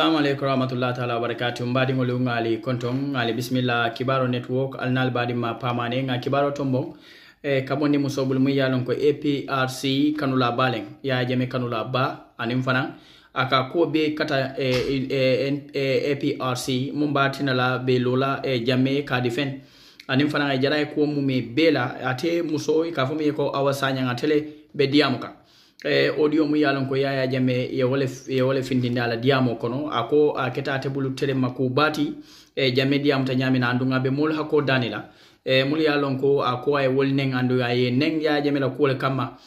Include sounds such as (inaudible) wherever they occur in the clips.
assalamu aleykum rahmatullah taala wabarakatu mbadi ɗum ngali konton ngali bismillah kibaro network alnal ma pamane nga kibaro tombo bon e kabonde musobul mu yalon ko aprc kanula baleng ya jeme kanula ba anim fana aka ko be kata e, e, e, e aprc mum mbatinala be lola e jame ka defen anim fana e jara ko mume bela ate muso ka fo ko awasanya ngatele be diyamu e eh, o mu yalon ko yaya jame ye wole ye wole findinde ala diyamo kono ako a keta tebulu tere makko baati e eh, jame diyamuta ñamina anduga be mol hako danila e eh, mul ye ko ako ay aye wol neŋ andu aye neng ya jame la kuole kamma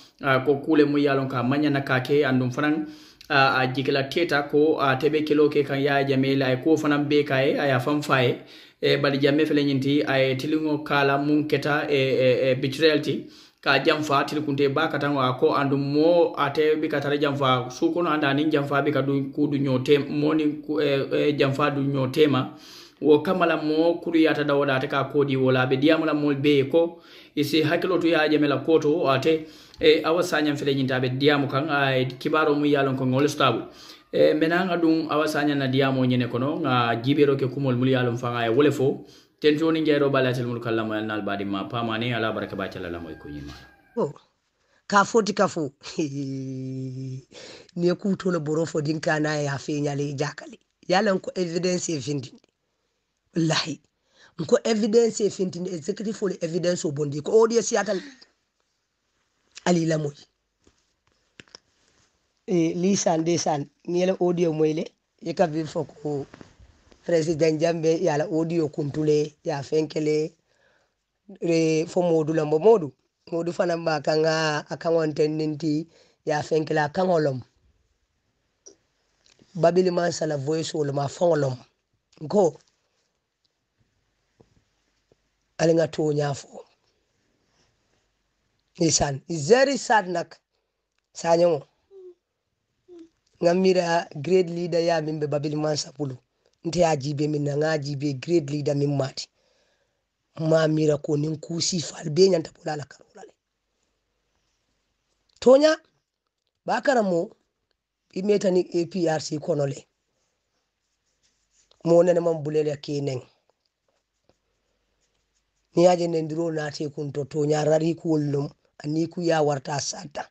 ko kule mu ye ka manya a ka ke andum fanaŋ a jikela teta ko a tebe kilo ke kan yaya jame la ko kuwo be ka ye aye a fan fa ye e bari jame fele ñinti ay tilingo kala mun keta e, e, e betrayal ka jam fa tilkunte ba ka tan wa ko andu mo ate bi ka tare jam fa su kono anda ni jam fa bi ka du ku du nyote mo ni e, e, jam fa du nyote ma wo kamala mo kuru ya ta dawada ta ka kodi wala be diya mala mo be ko isi hakilo tu ya jame la koto ate e awa sa nyam fele nyinta be diya mo kan ay kibaro mu yalon ko ngol stabu e menanga dun awa sa nyana diya mo nyene kono nga jibero ke kumol mul yalon fa ay wole fo tentoni ni jero mul kallamo al badi ma pa ala baraka ba tel la moy ko nyima oh ka foti ka fo (laughs) ni ku to la borofo din kana ya fe nyale jakali yalan ko evidence e findi wallahi ko evidence e findi executive for evidence o bondi ko odi e siatal ali la e lisan desan ni le audio e moy le e ka bi fo président jambe yo ala odi yo kuntule ya fenkele re fo modu lambo modu modu fana ba kanga akangon tennenti ya fenkele akangolom babili man sala voice wol ma fongolom ko alinga to nyafo isan is sad nak sanyo ngamira great leader ya mimbe babili man pulu nteyajiɓe min nagajiɓe grade leader min maati mamira ko nin kuusi fal be ñanta bulala karolale toña bakara mo i metani aprc kono le mo nene man bulele ke nen ni yaje nen diro naate kun to toña rari kuwol num ku ya warta sata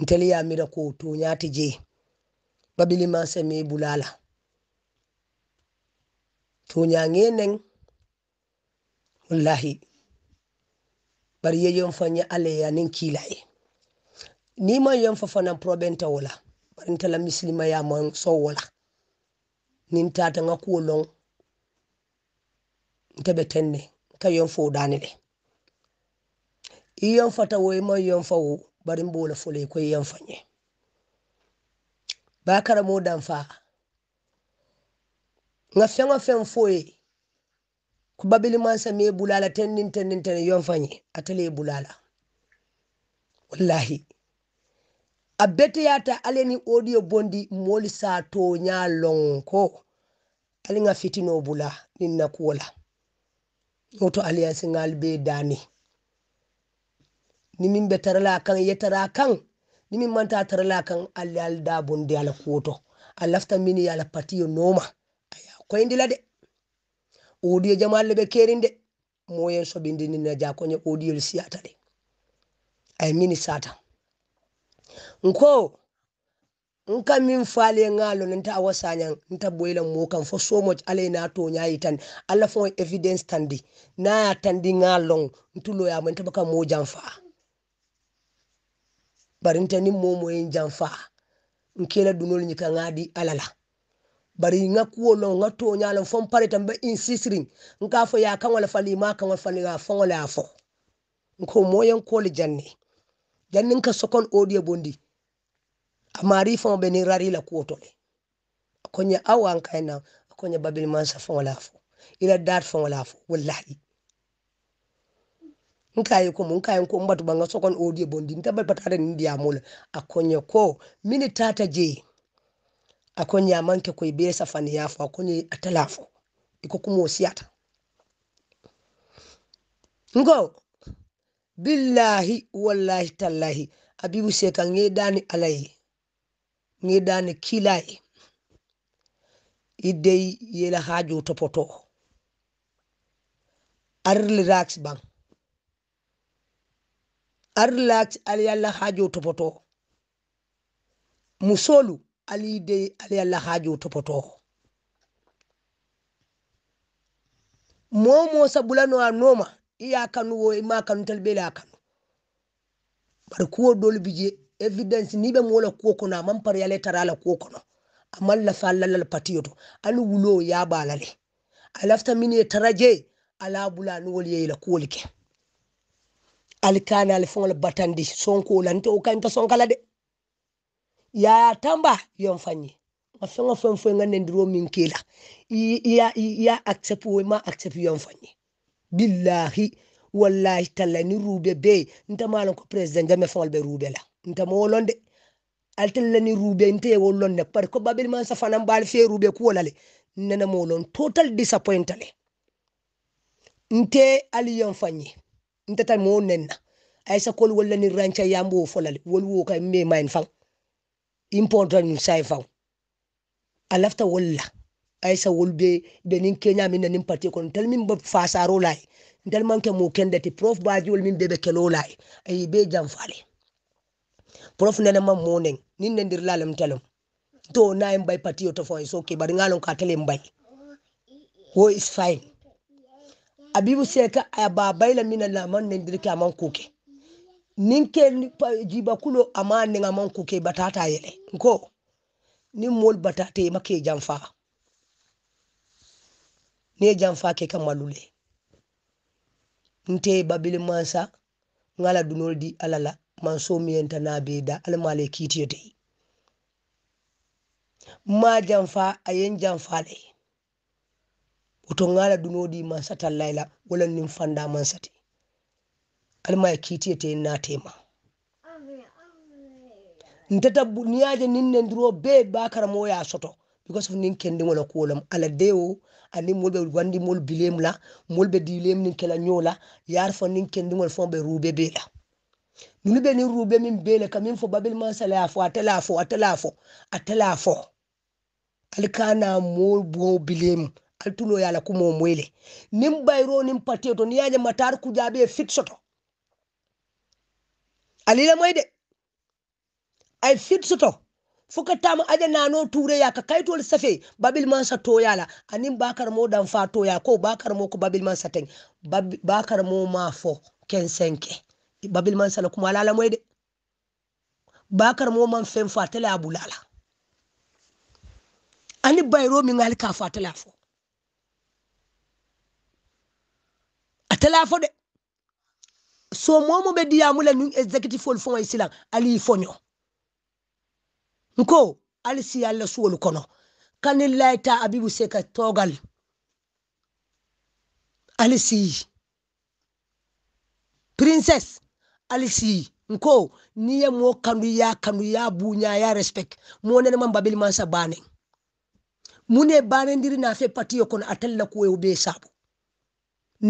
nteli yamira ko toñati je babiliman seme bulala tunyage nen bari ye yon fanya ale ya nin kilaye ni ma yon fa fanan probenta wala barinta la misilima ya man so wala nin tata nga ko long ntebe tenne ka yon fo dani le fa fata wo man yon fa wo barin bola fole ko yon fanye bakara mo dan fa nga o fɛn fɔ ye ko babili mansa me bulala tennin tennin tene yon fanye atale bulala wallahi a bula a la walahi ta ale ni audio bondi mɔli sa ɲa lon ko ale nga o bula ni na kuwola woto alliance ŋal be dani ni min be a kan ye tara kan ni min manta tarala kan ale al da bondi ala kuwoto a min mini ala ye noma koyndila de oɗiyo jam allah ɓe keerin de moyen soɓindinina jakoña oɗiyol siyata de ay mini satan nko nkam min faali e ŋaalo nanta a wasañan nta boyila mo kan fo somoj alay na toñayi tan allah fo évidence tandi naya tandi ŋaallon ntuloyama nta baka mo janfa bari nta ni momoyen janfa nkela dunol ñika ŋaadi alala bari nga kuwo lo nga to nyala fon pare tambe insisring nka fo ya kan wala fali ma kan wala fali ga fon wala fo nko moyen koli janni jannin ka sokon odiye bondi amari fon be ni rari la kuwo to akonya awan kaina akonya babil mansa fon wala fo ila dar fon wala fo wallahi nkaye ko mun kayen ko mbatu banga sokon odiye bondi ntabal patare ni akonya ko mini tata je akonye manke ko ibere safani yafo akonye atalafo iko osiata ngo billahi wallahi tallahi abibu seka ngedani alayi ngedani kilayi idei yela haju topoto relax ban arlilax aliyalla haju topoto musolu ali de ali allah haajo topoto momo sabulano a noma iya kanu wo ima kanu tal bela kanu bar kuwo dol bije evidence ni be mola kuwo kono man par yale tarala kuwo kono amal la fa lal patiyo to al wulo ya balale alafta mini taraje ala bula ni wol yeyla kuwol ke alkana alfon batandi sonko lante kan ta sonkala de ya tamba yomfanye mafengo fwen fwen ngane ndiro minkela ya ya accept we ma accept yomfanye billahi wallahi talla rube be nta ko president jame fawal be rube la nta mo rube nte wolonde par ko babel man sa bal fe rube ko wolale nana mo wolon total disappointale nte ali yomfanye nta tan nenna ay kol wala rancha yambo folale wol wo kay me mayn fang important nu sai fa a lafta walla ay sa wulbe be nin kenya min nin parti kon tal min ba fasaro lai tel man ke mo kende ti prof ba wol min bebe kelo lai ay be jam fale prof nana man monen nin ne dir lalam talam to na bay parti to fo so ke bar ngalon ka telen bay wo is fine abibu seka ay babayla min la man ne dir ka man kuke nin ke jibakulo ama niŋa maŋ ku ke batata yele nko niŋ moolu batata ima ke janfa niŋ ye janfa ke ka malu le nte babili mansa ŋa la dunolu di alla la manso miyenta na be da alla ma la kiitiyo te ma janfa a ye n janfa le woto ŋa la dunoo di mansa tallayi la wo la niŋ fanda mansa te kalma ya kiti ya tena tema ntata buniyaje ninne nduro be bakara mo ya soto because of nin kende wala kolam ala deo ani molbe wandi mol bilem la molbe dilem nin kala nyola yar fo nin kendi wala fombe rube be la nunu be ni rube min bele kamin fo babel man sala afo atala afo atala afo atala afo alkana mol bo bilem altulo yala kumo mwele nimbayro nimpateto niyaje matar kujabe fit soto alila moyde ay fit soto fuka tam aja nano ture ya kakaitol safe babil man sa toyala anim bakar mo dan fa toya ko bakar mo ko babil man sa ten bakar mo ma fo ken senke babil man la kuma lala moyde bakar mo man fem fa tala abulala ani bayro min ka fa tala fo atala fo de so momo be diyamula nu executive ol fon isilan ali fonyo nko ali si yalla suwol kono kanin laita abibu ka togal ali si princess ali si nko ni ye mo kandu ya kandu ya bunya ya respect mo ne man babil man sa bane mune bane ndiri na fe patiyo kono la ko e be sabu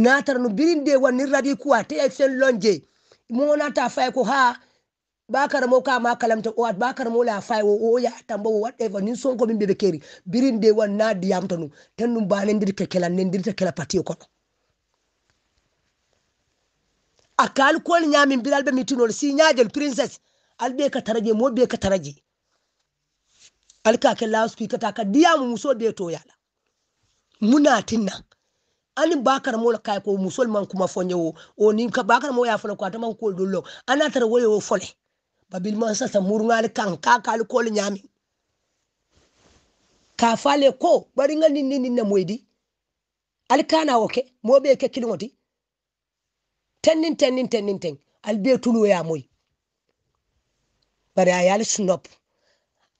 natarno birinde wannin radi kuwa ta yafen e lonje monata fai ko ha bakar mo kama kalamta o at bakar mo la fay o ya tambo whatever nin son ko min be keri birinde wanna diyam tanu tan dum banen dir ke kelan nen dir ke kala pati ko akal ko nyamin biral be mitino si nyaajel princess albe ka taraje mo be ka taraje alka ke lasku ka ta ka diyam muso de to yala muna tinna ani bakar la kay ko musulman kuma fonye wo o ni ka bakar mo ya fana ko ko dollo ana tar wo yo fole babil man sa murngal kan ka kal ko nyami ka fale ko bari ngal ni ni na moydi wo ke mo be ke kilingoti tenin tenin tenin ten be tulu ya moy bari ayal snop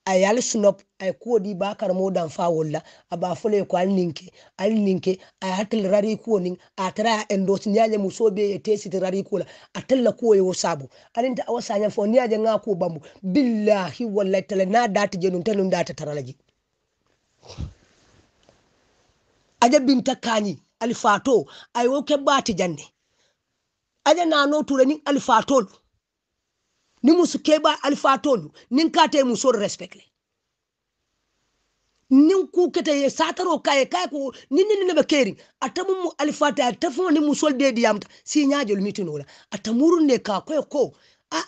a yal snop a kuwo di bakar modan fa wolla a ba fule ko al ninke al ninke a hatil rari ko nin a tara endo tin yaje muso tesi rari ko la a talla ko yo sabu alin ta fo ni yaje ko bambu billahi wallahi tala na dati jenun tanun data taralaji aja binta kani alfato wo ke bati jande aje nano turani alfatol ni musu keba alfa tolu ni kate muso respect ni ku kete ye sataro kay kay ko ni ni nin be keri atamu mu alfa ta tafu ni musol de diamta si nyaajol mitino la atamuru ne ka ko ko a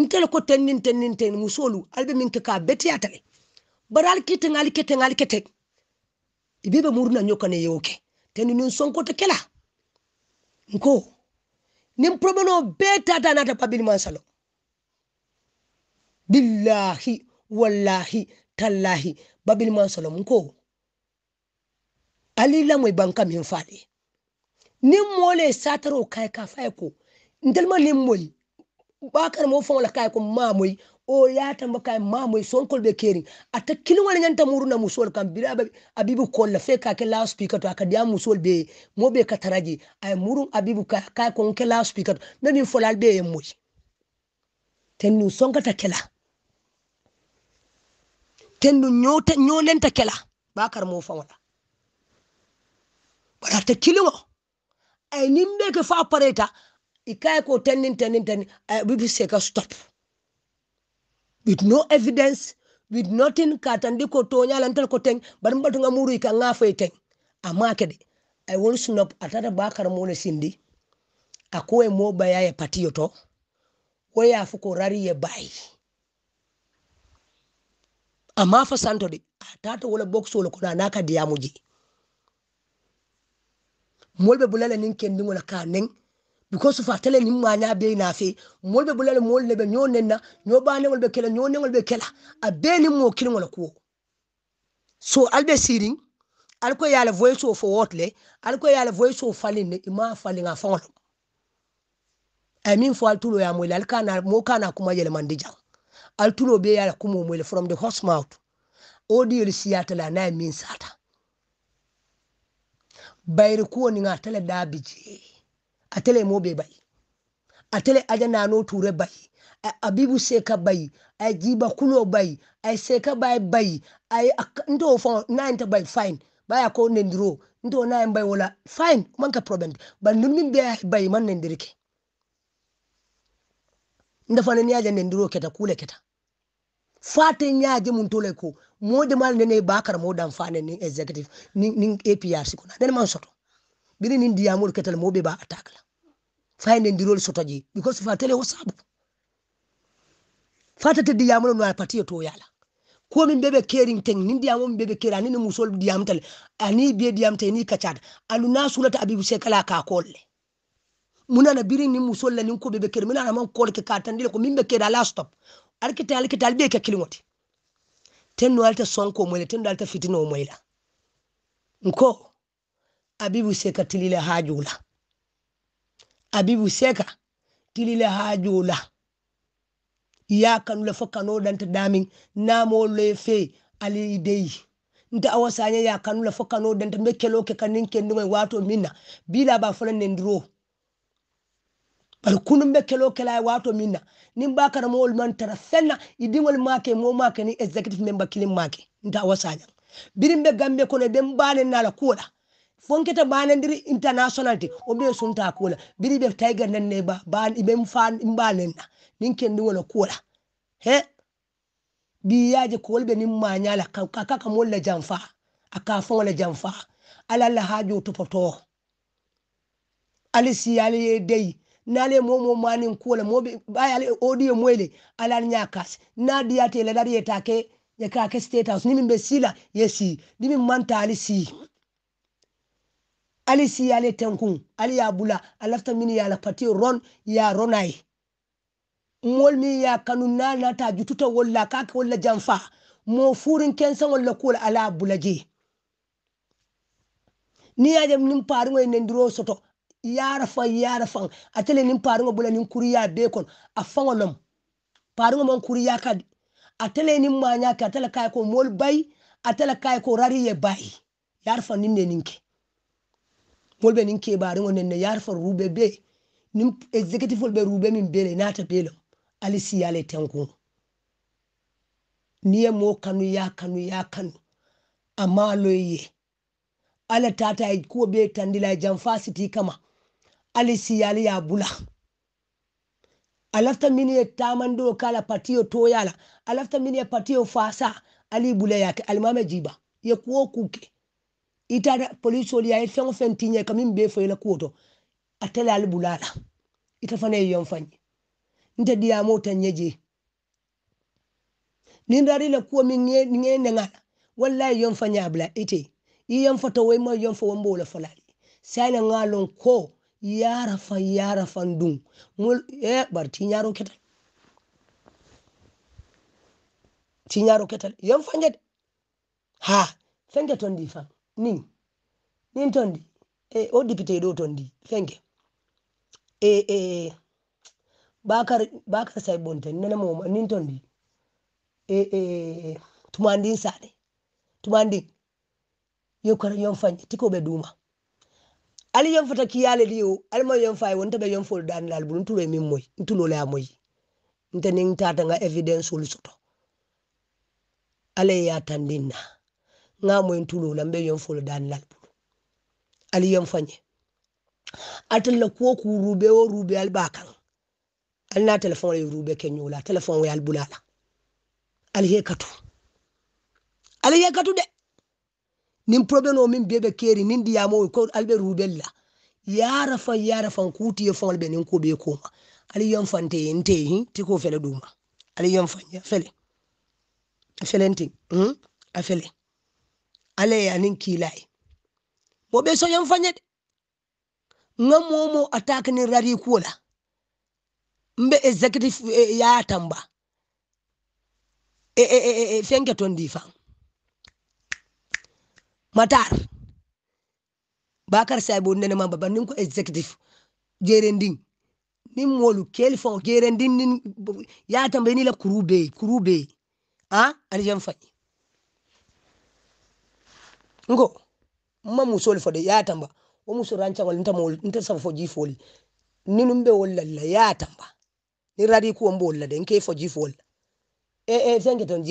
ntel ko ten nin ten nin ten musolu albe min ka beti atale baral kite ngali kete ngali kete ibebe muruna nyoka ne yoke teni nin sonko te kela nko nin problemo be tata nata pabili mansalo billahi wallahi tallahi babil man solomon ko alila banka min fade ni mole sataro kai ka fai ko ndalma ni mole bakar mo fon la ko mamoy o yata mbaka mamoy son be kering ata kilin wala nyanta muru na musol kam bila abibu kol fe ka ke la speaker to akadia musol be mo be kataraji ay muru abibu ka ka ko ke la speaker nani folal be moy ten nu son kata kela tendu ñoota ñolenta kela bakar mo fawla bara ta kilimo ay nimbe ke fa pareta ikay ko tenin tenin tenin ay bibi se ka stop with no evidence with nothing katandi ko tonya lantal ko ten bar mbatu ngamuru ka nga fay teng amma de ay won snop atata bakar mo le sindi akoy mo baya ya patiyo to woya fuko rari ye bayi amma fa santo santode atata wala box wala kuna naka dia muji molbe bulala nin kendimola ka nen because fa tele nin nya be na fe molbe bulala mol ne ɓe nyo ba ne wala be kela ño negol be kela a be nin mo kirin wala ko so alɓe sirin alko yala voice o fo wotle alko yala voice o falinne ima falin a falinga fangolo amin fo altulo ya moyle alkana mo kana kuma yele mandi jang altulo be yala kumomoyle from the horse mouth oɗiyol siyatala nayi min sata bayri ni ga tele daabi jee a tele be bayi a tele aja nano ture bayi abibu seka bayi ay jiba kulo bayi ay seka bayi bayi ay nto fo ta bayi fine baya ko nendiro nto nayin bayi wala fine manka problem ba min be bayi man nendirike nda fanani aja nendiro keta kule keta faten ya ji mun tole ko mo de mal ne bakar mo dan fane ni executive ni ni APRC ko den man soto biri ni ndiya mo ketal mo be ba attack la ndi ndirol soto ji because fa tele wasabu fata te diya mo no parti to yala ko min bebe kerin ten ni diya mo bebe kera ni musol diyam tal ani be diyam te ni kacat aluna sulata abibu se kala ka kolle munana biri ni musol la ni ko bebe kera munana man kolke ka tandile ko min be kera la stop arkita alkita albe ka kilimoti ten no alta sonko moyle ten no alta fitino moyla nko abibu seka tilila hajula abibu seka tilila hajula ya kanula fo kano danta damin namo lefe ali idei nta awasanya ya kanula fo kano danta mekelo ke kanin kendi mai wato minna bila ba fulan nendiro bari kunun be kelo kela wato minna nin ba kara mawol man tara fenna idingol make mo make ni executive member kilim make nda wasanya birin be gambe kono den banen nala kula fonketa banandiri international te o be sunta kula biri be tiger nan ne ba ban ibe fan na nin ni wala kula he bi yaje kol be nin manyala kaka la janfa aka la janfa ala la hajo to poto alisi ali dey nale mo momo manin kuola mobe baya odio mwele ala nyakas na diate la dari etake ye kake state house nimi besila yesi nimi manta alisi alisi yale tenkun ali ya bula alafta mini ya lafati ron ya ronai mol mi ya kanun na na ta jututa walla kake walla jamfa mo furin kensan walla kula ala bulaje ni ya jam nim parin way soto yara fa yara fa atele nin paru bula nin kuriya bekon afango nom paringo mon kuriya kad atele nin manya ka atele kai ko mol bay atele kai ko rari ye bay yara fa nin ne ninke mol be ninke baringo nen yara fa rube be nin executive be rube min bele nata bele alisi yale tenku niye mo kanu ya kanu ya kanu amalo ye ala tata e k'o be tandila e jamfasiti kama ali siyali ya bula alafta mini ya tamando kala patiyo toyala alafta mini ya patio fasa ali bula yake alimame jiba ya kuo kuke ita oli ya fɛn fɛn tiɲɛ ka min bɛ fɔ la kuwo to a tɛla ali bula la ita fana ye yɔn fan ye n tɛ diya mo ta ɲɛje ni dari la kuwo min ŋe ŋe nɛŋa la wallahi yɔn fan ye a bila ite i yɔn fɔ tɔ wo ma yɔn fɔ wo n b'o la fɔla sai na ŋa lɔn ko yara fa yara fa dum mul e bar ti nyaro ketal ti nyaro ketal yam fanyede ha fenge tondi fa nin nin tondi e o dipite do tondi fenge e e bakar bakar sai bonte nana mo nin tondi e e tumandin sade tumandin yo kar yon fanye tiko be duma ali yam fata kiyale liyo ali ma yam fay wonta be yam fol dan lal bu ntulo mi moy ntulo la moy ntani tata nga evidence ul soto ale ya tandina nga moy ntulo la be yam fol dan lal bu ali yam fanye atal la ko ku rube o rube al bakan al na telefon le rube kenyola telefon we al bulala al hekatu al hekatu de nin problem o min bebe keri nin diyamo ko albe rubella yara fa yara fan kuti ye fon albe nin ko be koma ali yan fante ente hi ti ko fele duma ali yan fanya fele fele nti hmm a fele ale ya nin kilai bo be so yan fanya de nga momo attack ni rari la mbe executive eh, ya tamba e e e e, fenke ton di fang matar bakar saibo bo nene mamba banin ko executive jeren ni molu wolu kel fo jeren ding ya tambe ni la kurube kurube ha ali jam fay ngo mma musol fo de ya tamba o musu rancha wal nta mol nta sa fo jifol ninum be wol la ya tamba ni radi ko mbo la de nke fo jifol e e zenge ton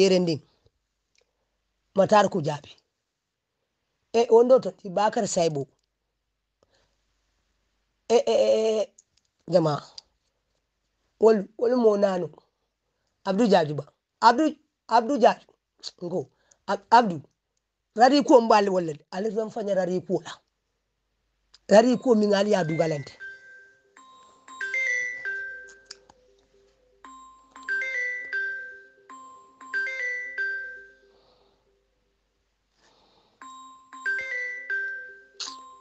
matar ku jabi e eh, wondotoɗɗi bakar saybo e eh, e eh, e jama wol wol mo nano abdou diadio ba abdou abdou diadio go abdou rari kuwo mbo allah wallade allah rari kuwo ɗa rari kuwo min ali ya dugalante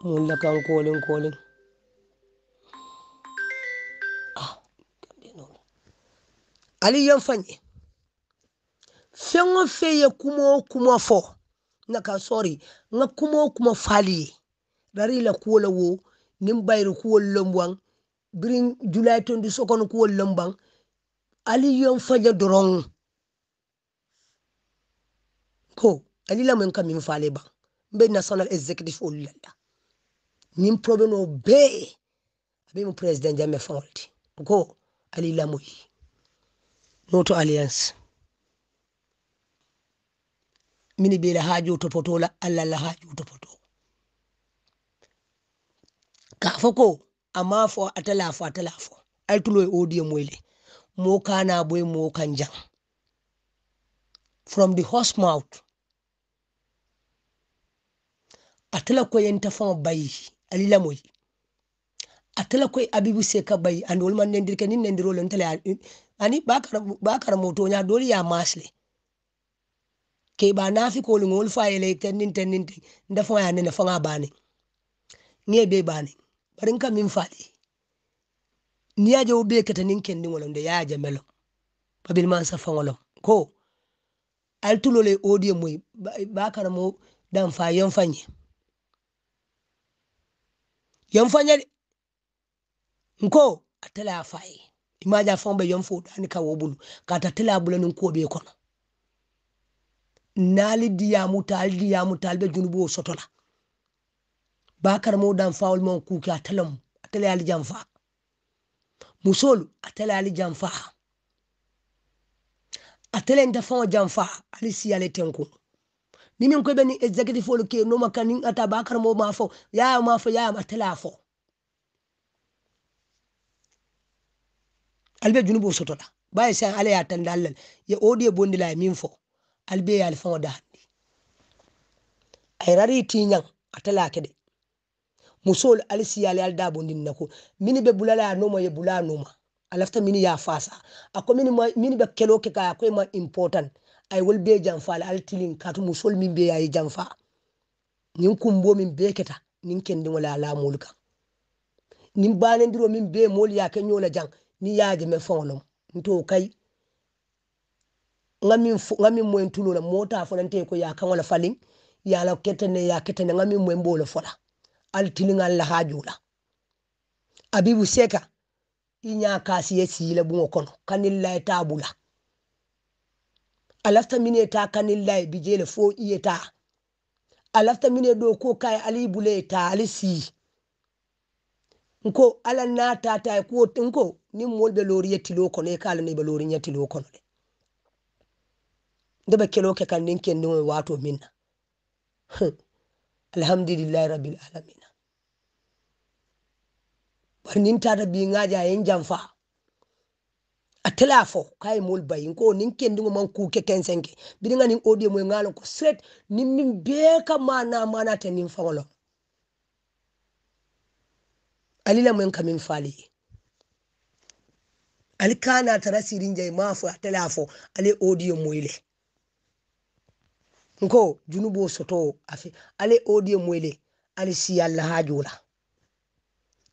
mun kolin kolin ah, ali yan fanye fɛn o fɛn ye kuma o kuma fɔ na ka sɔri n kuma kuma fali ye la kuwo la wo nin bayiri kuwo lɔnbɔn birin julai tondi sokɔni kuwo lɔnbɔn ali yan fanye dɔrɔn ko ali la mun ka min fale ban n national executive olu nimprobe no be abe mu president jame faulti ko ali lamuyi noto alliance mini la haju to potola alla la haju to poto ka fo ko amma fo atala fo atala fo ay tulo e moyle mo kana boy mo kanjang from the horse mouth atala ko yenta fon bayi alilamoy atala koy abibu seka bay andol man nendir ke nin nendir olon tala ani bakar bakar moto nya doli ya masle ke ba nafi ko lungol fa ele ten nin ten nin nda fa ya ne fa nga bani nge be bani barin ka min fadi ni ya jo be kata nin ken din wolon da ya jamelo babil man sa fa wolon ko altulole odie moy bakar mo dan fa yon fanye yamfanya nko atele afai imaja fombe yamfo dani ka wobulu kata tala bulan ko be kono nali diyamu tal diyamu tal be junubu sotola bakar mo dan faul mon kuki atalam atala ali jamfa musolu atala ali jamfa atala nda fon jamfa ali si ale tenko ni min ko be ni executive olu ke no maka nin ata ba karmo ma fo ya ma fo ya ma tala fo albe junubu sotola baye san ala ya tan dalal ya odiye bondila e min fo albe ya alfa da handi ay rari tinyan atala ke de musol alisi ya al da bondin nako mini be bulala ya noma ya bulala noma alafta mini ya fasa ako mini ma, mini be kelo ke ka ko ma important ay wol be janfa al tilin katu musol min be yayi janfa nin kumbo min be keta nin kendin wala ala mulka nin banen ndiro min be mol ya ke nyola jang ni yaaje me fonlom nto kay ngami ngami moyen tulo la mota fonante ko ya kan wala falin ya la ketene ya ketene ngamin moyen bolo fola altilin al hajula abibu seka inya kasiye yesi la bungo kono kanilla tabula alafta mine ta kanillaye bijele fo iyeta alafta mine ɗo ko kaye ali bule ta ali si nko ala natatae kuwo nko nin molɓe lori yettilo kono e kala nayiba lori yettilo kono ɗe ndeɓa keloke kan nin kendio e wato minna alhamdulillahi rabbil alamina bar nin tata bingaji a yen jam faa atela fo kay e mul bayin ko nin kendi mo ku ke kensenke bidi ngani audio e mo ngalo ko set nin min be ka mana mana ta nin fawlo alila mo kamin fali alikana tara sirin jay mafu atela ale audio e mo ile nko junubo soto afi ale audio mo ile ali si alla hajula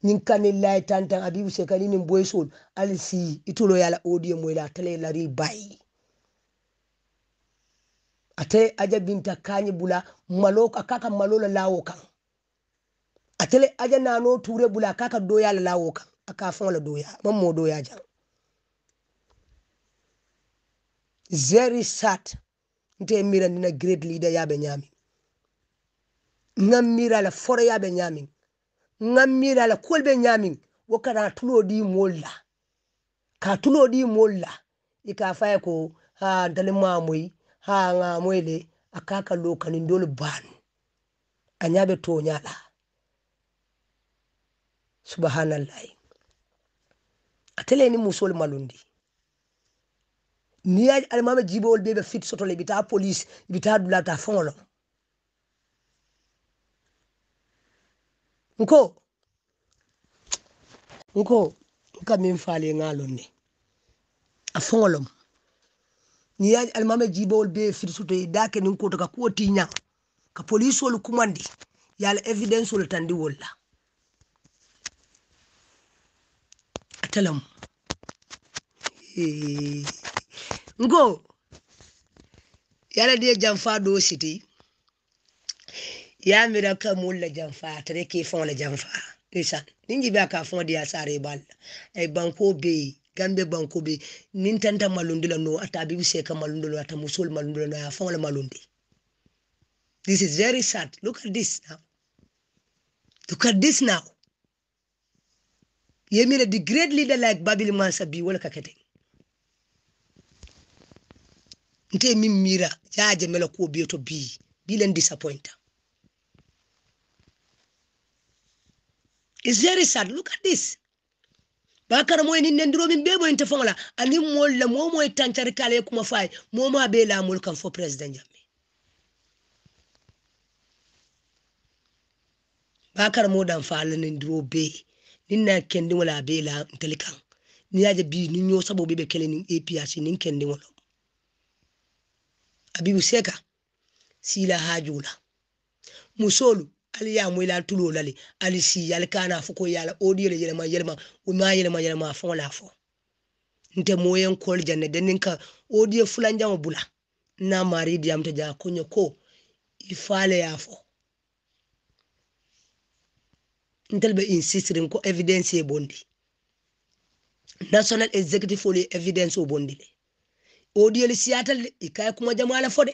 Nin ñiŋ lai tantan adibu sekali nin boy ali si itulo yala a la odiyo moyi la atele ye lari bayi ate aja binta Kanyi bula malo a ka ka malo la lawo kaŋ atele aja nano ture bula a ka ka doya la lawo kaŋ a ka faŋo la doya maŋ mo doya jaŋ very sad nte mirandina great leader ya ñaami ŋan mira la foro yaɓe ñaamiŋ ngammiri ala kol ɓe ñaamin wo kata tulo ɗi molla ka tulo ɗi molla i ka faye ko ha dal mamoy ha gamoy le a kaka lokani dol ban a ñaɓe toñaɗa subhanallahi a teleni musol malundi ni almama jibowol ɓe ɓe fit sotole ɓita police ɓita dulata fonolon nko nko nka min faale ŋaalon ne a foŋolom ni ye alimama jiibawol bee firisuto ye daa ke nin to ka kuwo tiiñaŋ ka polisolu kumandi ye a la evidensolu tandi wol la ate lemu nko ye ala de janfa doo siti yamira ka mul la janfa tare ke fon la janfa isa ninji ba ka fon dia sare bal e banko be gambe banko be nin tanta malundi la no ata bibi se ka malundi la ata musul malundi la ya fon la malundi this is very sad look at this now look at this now yemira the great leader like babil masabi wala kakete nte min mira jaje mela ko to bi bilen disappointa It's very sad. Look at this. bakara moy ni nendro min bebo moy ta ani mol la mo moy tantar kale kuma fay mo ma be la mol kan fo president jami- bakara mo dan fa la nendro be ni na kendi wala be la telikan ni yaje bi ni nyo sabo be be kele ni apc ni kendi wala abibu seka sila hajula musolu ali ya moyi la tulo lale ali si ali kana fo ko yala odi le yelma yelma o ma yelma yelma fo la fo nte moyen kol janne denin ka odi fulan jamo bula na mari diam ja kunyo ko ifale ya fo ntel be ko evidence e bondi national executive fo evidence o bondi le odi le siatal ikay kuma jamala fo de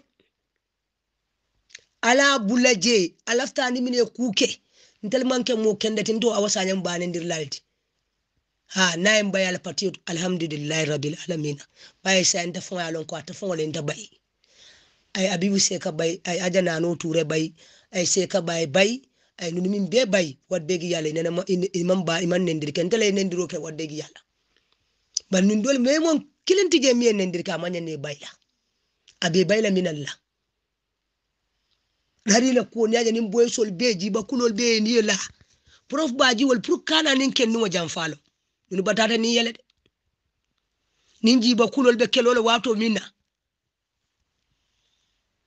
ala bulaje alaftani mine kuke ntel manke mo kendati ndo awasañam banendir lalti ha nayi mbayi ala patiyot alhamdulillahi rabbil alamina baye sa nta fon yalon ko ata fon nta ay abibu se ka bayi ay ajana no ture bayi ay se ka bayi bayi ay nunu min be bayi wadde gi yalla nena imam ba iman nendir ken tele nendiro ke wadde gi yalla ban nun dol me mon kilenti mi nendir ka manya ne bayla abe bayla minallah harila ko ni nin boysol beji bakulol be ni la prof baji wal pour kana nin ken nuwa jamfalo nin batata ni yele de nin jiba bakulol be kelol wato minna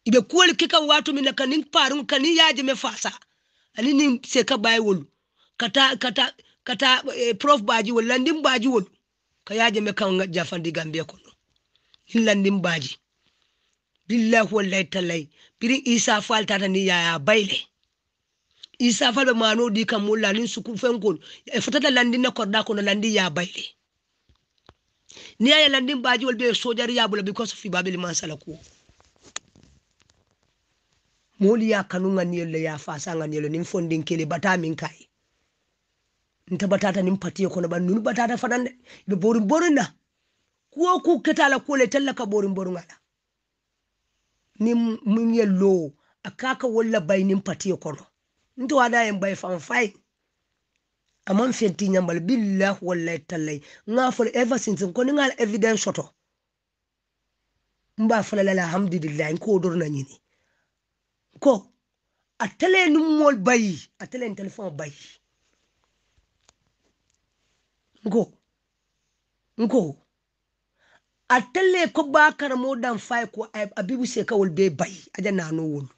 ibe kuwol ke kan wato minna kan nin parun kan ni yaji me fasa ani nin se ka bay wol kata kata kata eh, prof baji wol landin baji wol ka yaje me kan jafandi gambia kono nin baji billahi wallahi tallahi biri isa fal tata ni yaya bayle isa fal be mano di kam mulla nin suku fen kon e fotata landi na korda kono landi ya bayle ni ya landi baji wol be sojari ya bula because fi babil man salaku moli ya kanunga ni le ya fasanga ni le nin fondin kele bata min kai nta batata nin patiye kono ban nun batata fadan be borin borin na ko ku ketala ko le talla borin borin ala nin min ye lo a kaka walla bay nin patiye kono nto ada en bay fan fay aman fenti la billah wallahi n nga fɔ ever sinsin ko ni ngal evidence soto mba fala lala n ko dor na ñini ko a tele num mol bayi a tele en telephone bayi nko nko a tale ko bakara mo dan fai ko bibu se kawul be bay aja wul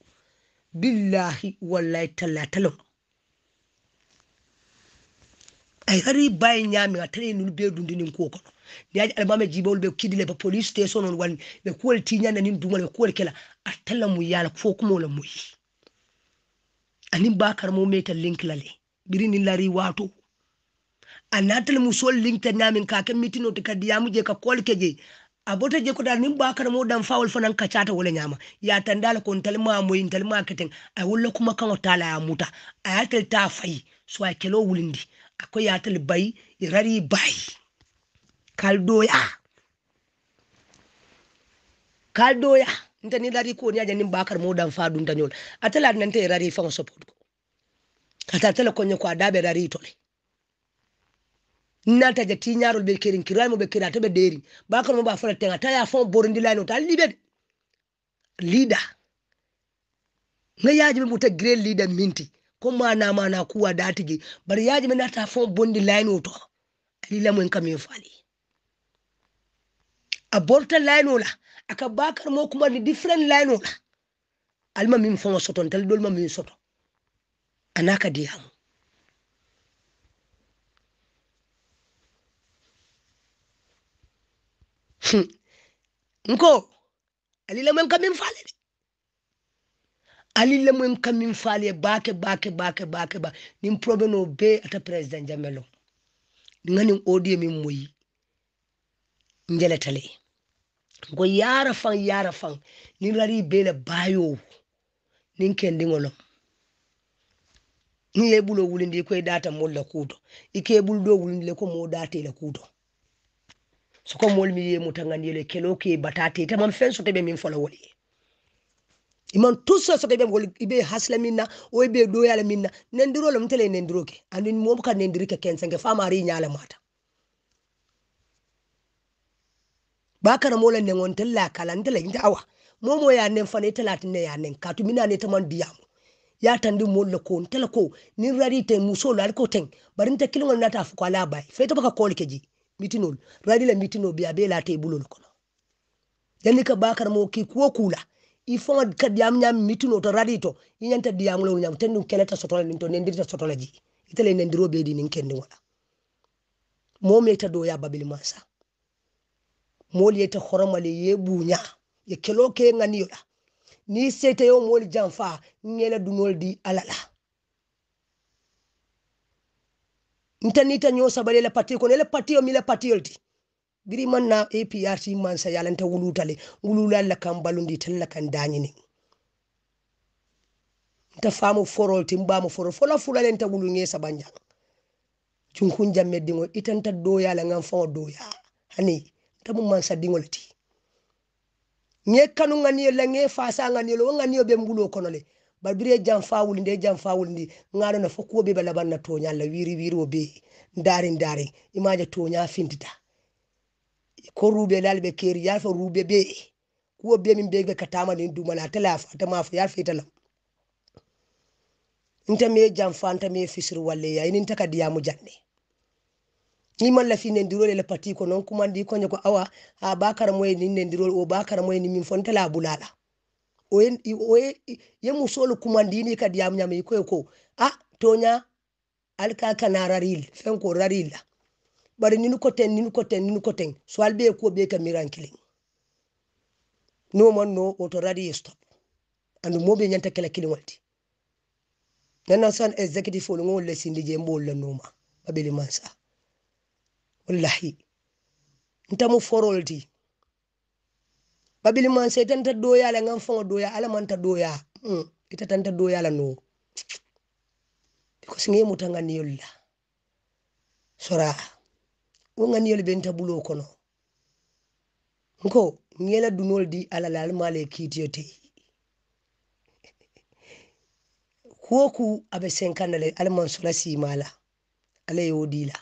billahi wallahi talla talam ay hari bay nyami tare nul be dundinin ko kono ni aji ji jibawol be kidile ba police station on wani ɓe kuwol na nin dumal ko kuwol kela a talla mu yala fo mu muyi anin bakara mo meta linklale biri birin lari wato anatal musol linke namin ka kan mitino to kadiyamu je ka ke je abota je koda nin ba karmo dan fawul fanan ka chata wala nyama ya tandala kon talma moyin talma katin a wala kuma kan tala ya muta a yatal ta fai so a kelo wulindi akwai yatal bai kal bai kaldoya kaldoya nta ni lari ko ni aja nin ba karmo dan fa dun tanyol atala nan te rari fa support ko kata tala konya ko adabe rari tole nanta ja tiñarol ɓe kerin kiraymo ɓe keri ata ɓe deeri bakano moɓa fana tenga ta ya fon borindilayno ta liɓede liɗa nga yaji ɓe ɓuta gre liɗa minti ko mana mana kuwa datigi bara yaji ɓe nata fon bondi layno to alilamoen kamin fali a borta laynola aka bakar mo kuma ni different laynola alma min fon soton tal dolma min soto anaka diyamu nko hmm. alilemwem mfale falede alilemwem kamin mfale bake bake bake bake ba ni mprobe no be ata president jamelo nganin odie min moyi njeletale ngo yara fang yara fang ni rari bele bayo ni nin ngolo ni ye wulindi kwe data molla kuto ike buldo wulindi kwe ko mo data le kuto soko mol mi ye ni le kelo ke batate ite man fen soto be min fola wole iman tusa soto be gol ibe hasla minna o ibe yala minna nendiro lo mtele nendiro ke andi mo ka nendiri ke kense ke fama ri nyala mata bakara mola ne ngon tella kala ntele ndawa awa momo ya nen fane talatin ne ya nen katu mina ne taman diyamu ya tandi molla ko ntela ko ni rari te musolo alko ten barinta kilngol nata fu kwala bay fe to baka kolkeji mitinol radila mitino biya be la te kono yani ka bakar mo ki kuwo kula ifon ka diam nyam mitino to radito inyanta diam lo nyam tendu keleta sotole ninto nendirta sotole ji itele nendiro be di nin kendi wala mo meta do ya babil masa mol yeta khoromale ye bunya ye kelo ke ngani yola ni sete yo mol jamfa ngela dunol di alala ntanita ño saɓale la parti kono ele partio mila partiol ti biri man na apr ti man sa yalanta wulutale wululal la kan balundi tan la kan dañini nta famo forol ti mbamo forol fola fulale nta wulunge saɓanja junkunjamme dingo itanta doya la gan fao doya hani nta mu mansa dingol ti ye kanu ganiyo la ye fasa ganiyo la wo ganiyo ɓe mbulo kono le badure jam fawul nde jam fawul ndi ngano na fokko be balaban na tonya la wiri wiri obe ndari ndari imaje tonya findita ko rubbe lalbe keri ya fa rubbe be ko be min be ga katama ni duma la tala fa ta mafu ya fi tala nta me jam fa nta me fisir walle ya ni taka diya mu janne ni man la fi ne ndirole le parti ko non kuma ndi ko nyako awa ha bakara moy ni ne ndirole o bakara moy ni min fontala bulala ye musolu kumandini kadi nyame ko ko ah, a tonya alka kana raril fen ko rarila bari ninu ko ten ninu ko ten ninu ko ten so albe ko be ka mirankile no mon no woto radi stop andu be nyanta kala kili walti nana san executive fo ngol lesin dije mbol la noma babeli mansa wallahi ntamu forolti babili man sey tanta doya la ngam fonga doya ala manta doya mm. ita tanta doya la no because ngey muta ngani yolla sora wo ngani yolla benta bulo kono ngo ngela dunol di ala la male kiti yote (laughs) kuoku abe senkana le ala man sola si mala ala yodila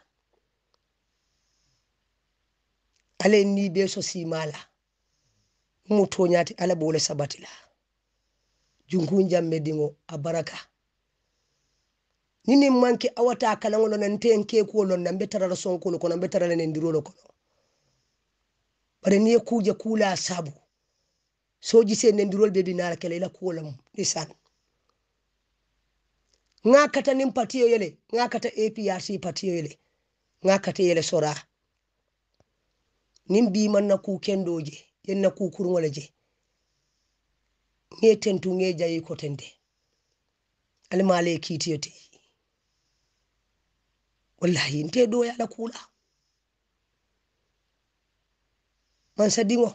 ala ni beso si mala mo toñati ala bole sabatila junku jamme dingo a baraka nini manke awata kalaŋolo na nte nkekuwolo na nbe tarala sonkolo kono nbe tarala nendirolo kono bare niye kuje kula sabu sojise nendirol be bi nala kela ila kuwolam nisan ŋa kata nin patiyo yele ŋa kata aprc patiyo yele ŋa kata yele sora nin bimanna ku kendo je yenna kukurgole je ŋee tentu ŋee jayi kotende alimaala ye kiitiyo te wallahi nte doya la kula mansa diŋo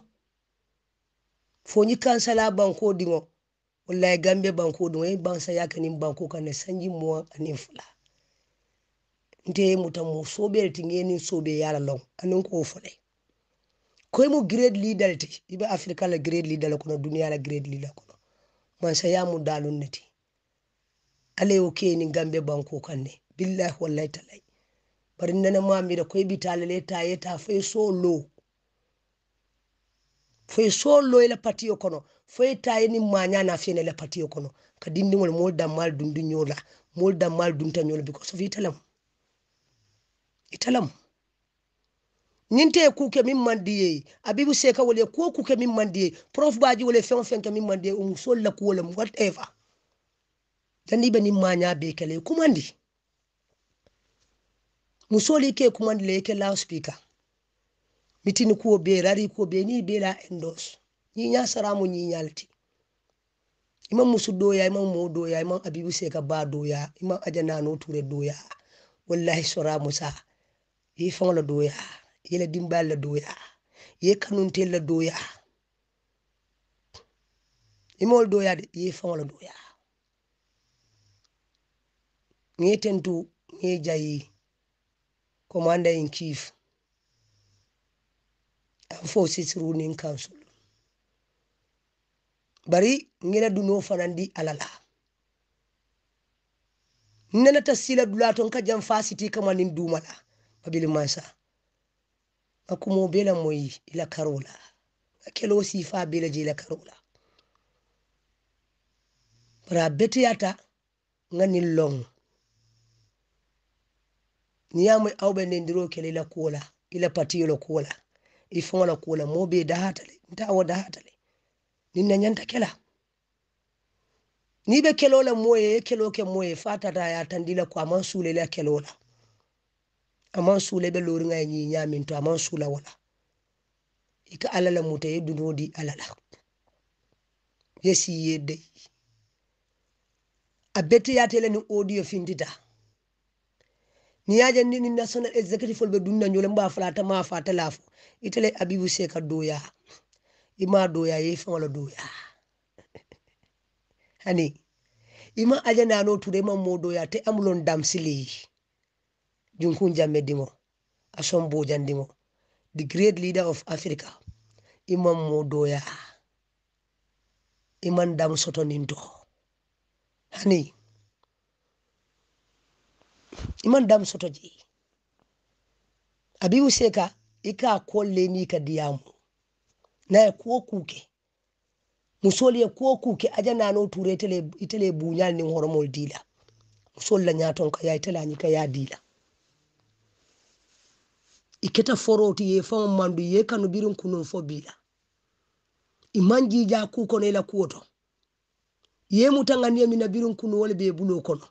fo ñi kansala banko diŋo wallahi gambe banko diŋo ye bansa yaake niŋ banko kanne sanji moa aniŋ fula nte ye mutamo soobeeleti ŋee niŋ soobee ye a la loŋ aniŋ koo fo le koyemo grade leader te yiɓe africa la grade leader kono duniya la grade leader kono man sayamu dalum neti alay o keni gambe banko kanne billahi wallay talay bari nanama mbiɗa e ko yeɓi talale tayeta foye so low foye so low e la patio kono foye taye ni mañana fiene la patio kono ka dindigol mol dammal dundi ñola mol dammal dunta ñola bicause of italam italam ñinte kuke min mandiye abibu seka wole ko kuke min mandiye prof baji wole fen fen ke min mandiye um sol la ko lam whatever tandi be ni manya be kele kumandi musoli ke kumandi le ke loudspeaker mitini kuwo be rari kuwo be ni be la endorse ni nya saramu ni nyalti imam musu doya imam mo doya imam abibu seka ba doya imam ajana no ture doya wallahi sora musa yi fanga doya yela dimbal la doya ye kanuntel la doya imol doya de ye faŋo la doya ŋe tentu ŋe jayi commander in chief and forces ruling council bari ŋe la duno fanaŋ di ala la tasila sila dulaton ka jan fasiti kama nin duma la babili mansa kuma bela moyi ila karola si sifa bela je ila karola bara betiyata ngani long ni ya niyamwe awɓe ndendiro kele ila kuola ila patiyolo kuola ifoŋola kuola mobe dahatale nta wo ni na nyanta kela ni be la moye ye kelo ke moye da ya tandila ko la kelo la. aman suula be loriŋa ye ñiŋ ñaamin to aman suula wo la i ka alla la muta ye dunoo di alla la ye siye A a betteyate le niŋ odiyo fintita Ni ye jandi ni national executive be dunna ñoo le mbaa ma fa fata laa fo ite le abibu see ka doya. i maa dooya ye i faŋo la doya. (laughs) hani i ma aje naanoo ture i ma moo doya te amulon damsili junkun jambe dimo ason bojan dimo the great leader of africa imam mo doya iman dam sotoninto hani iman dam sotoji abi useka ika kolle ni ka diyamu na ya kuwo kuke musoli ya kuwo kuke aja na no ture itele itele bunyal ni hormol dila musol la nyaton ka ya itele anyika ya dila iketa foroti ye faŋo mandu ye kanu biriŋ kuno fo bila i maŋ jiija kono ila kuoto ye mutangania mina biriŋ kuno wo be bulo kono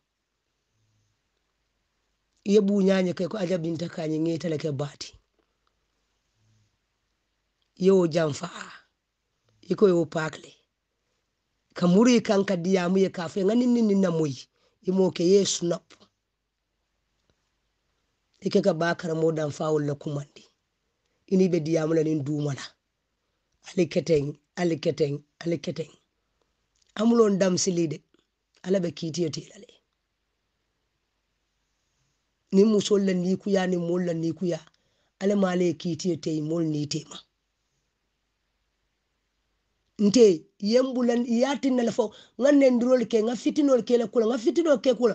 ye bu buuñaañe ke ko aja kaañe ŋeeta le ke bati ye o jamfa iko yo pakle kamuri paakle ka ye kafe fo ŋa na moyi imoke yesu nap ka ikega mo dan fawol la kumandi ini be diyamula nin dumala ali keten ali keten ali keten amulon dam de ala be kitiyo tilale ni musol la ni kuya ni mol la ni kuya ala male kiti tey mol ni tema nte yembulan yatin na lafo nganne ndirol ke nga fitinol ke la kula nga fitinol ke kula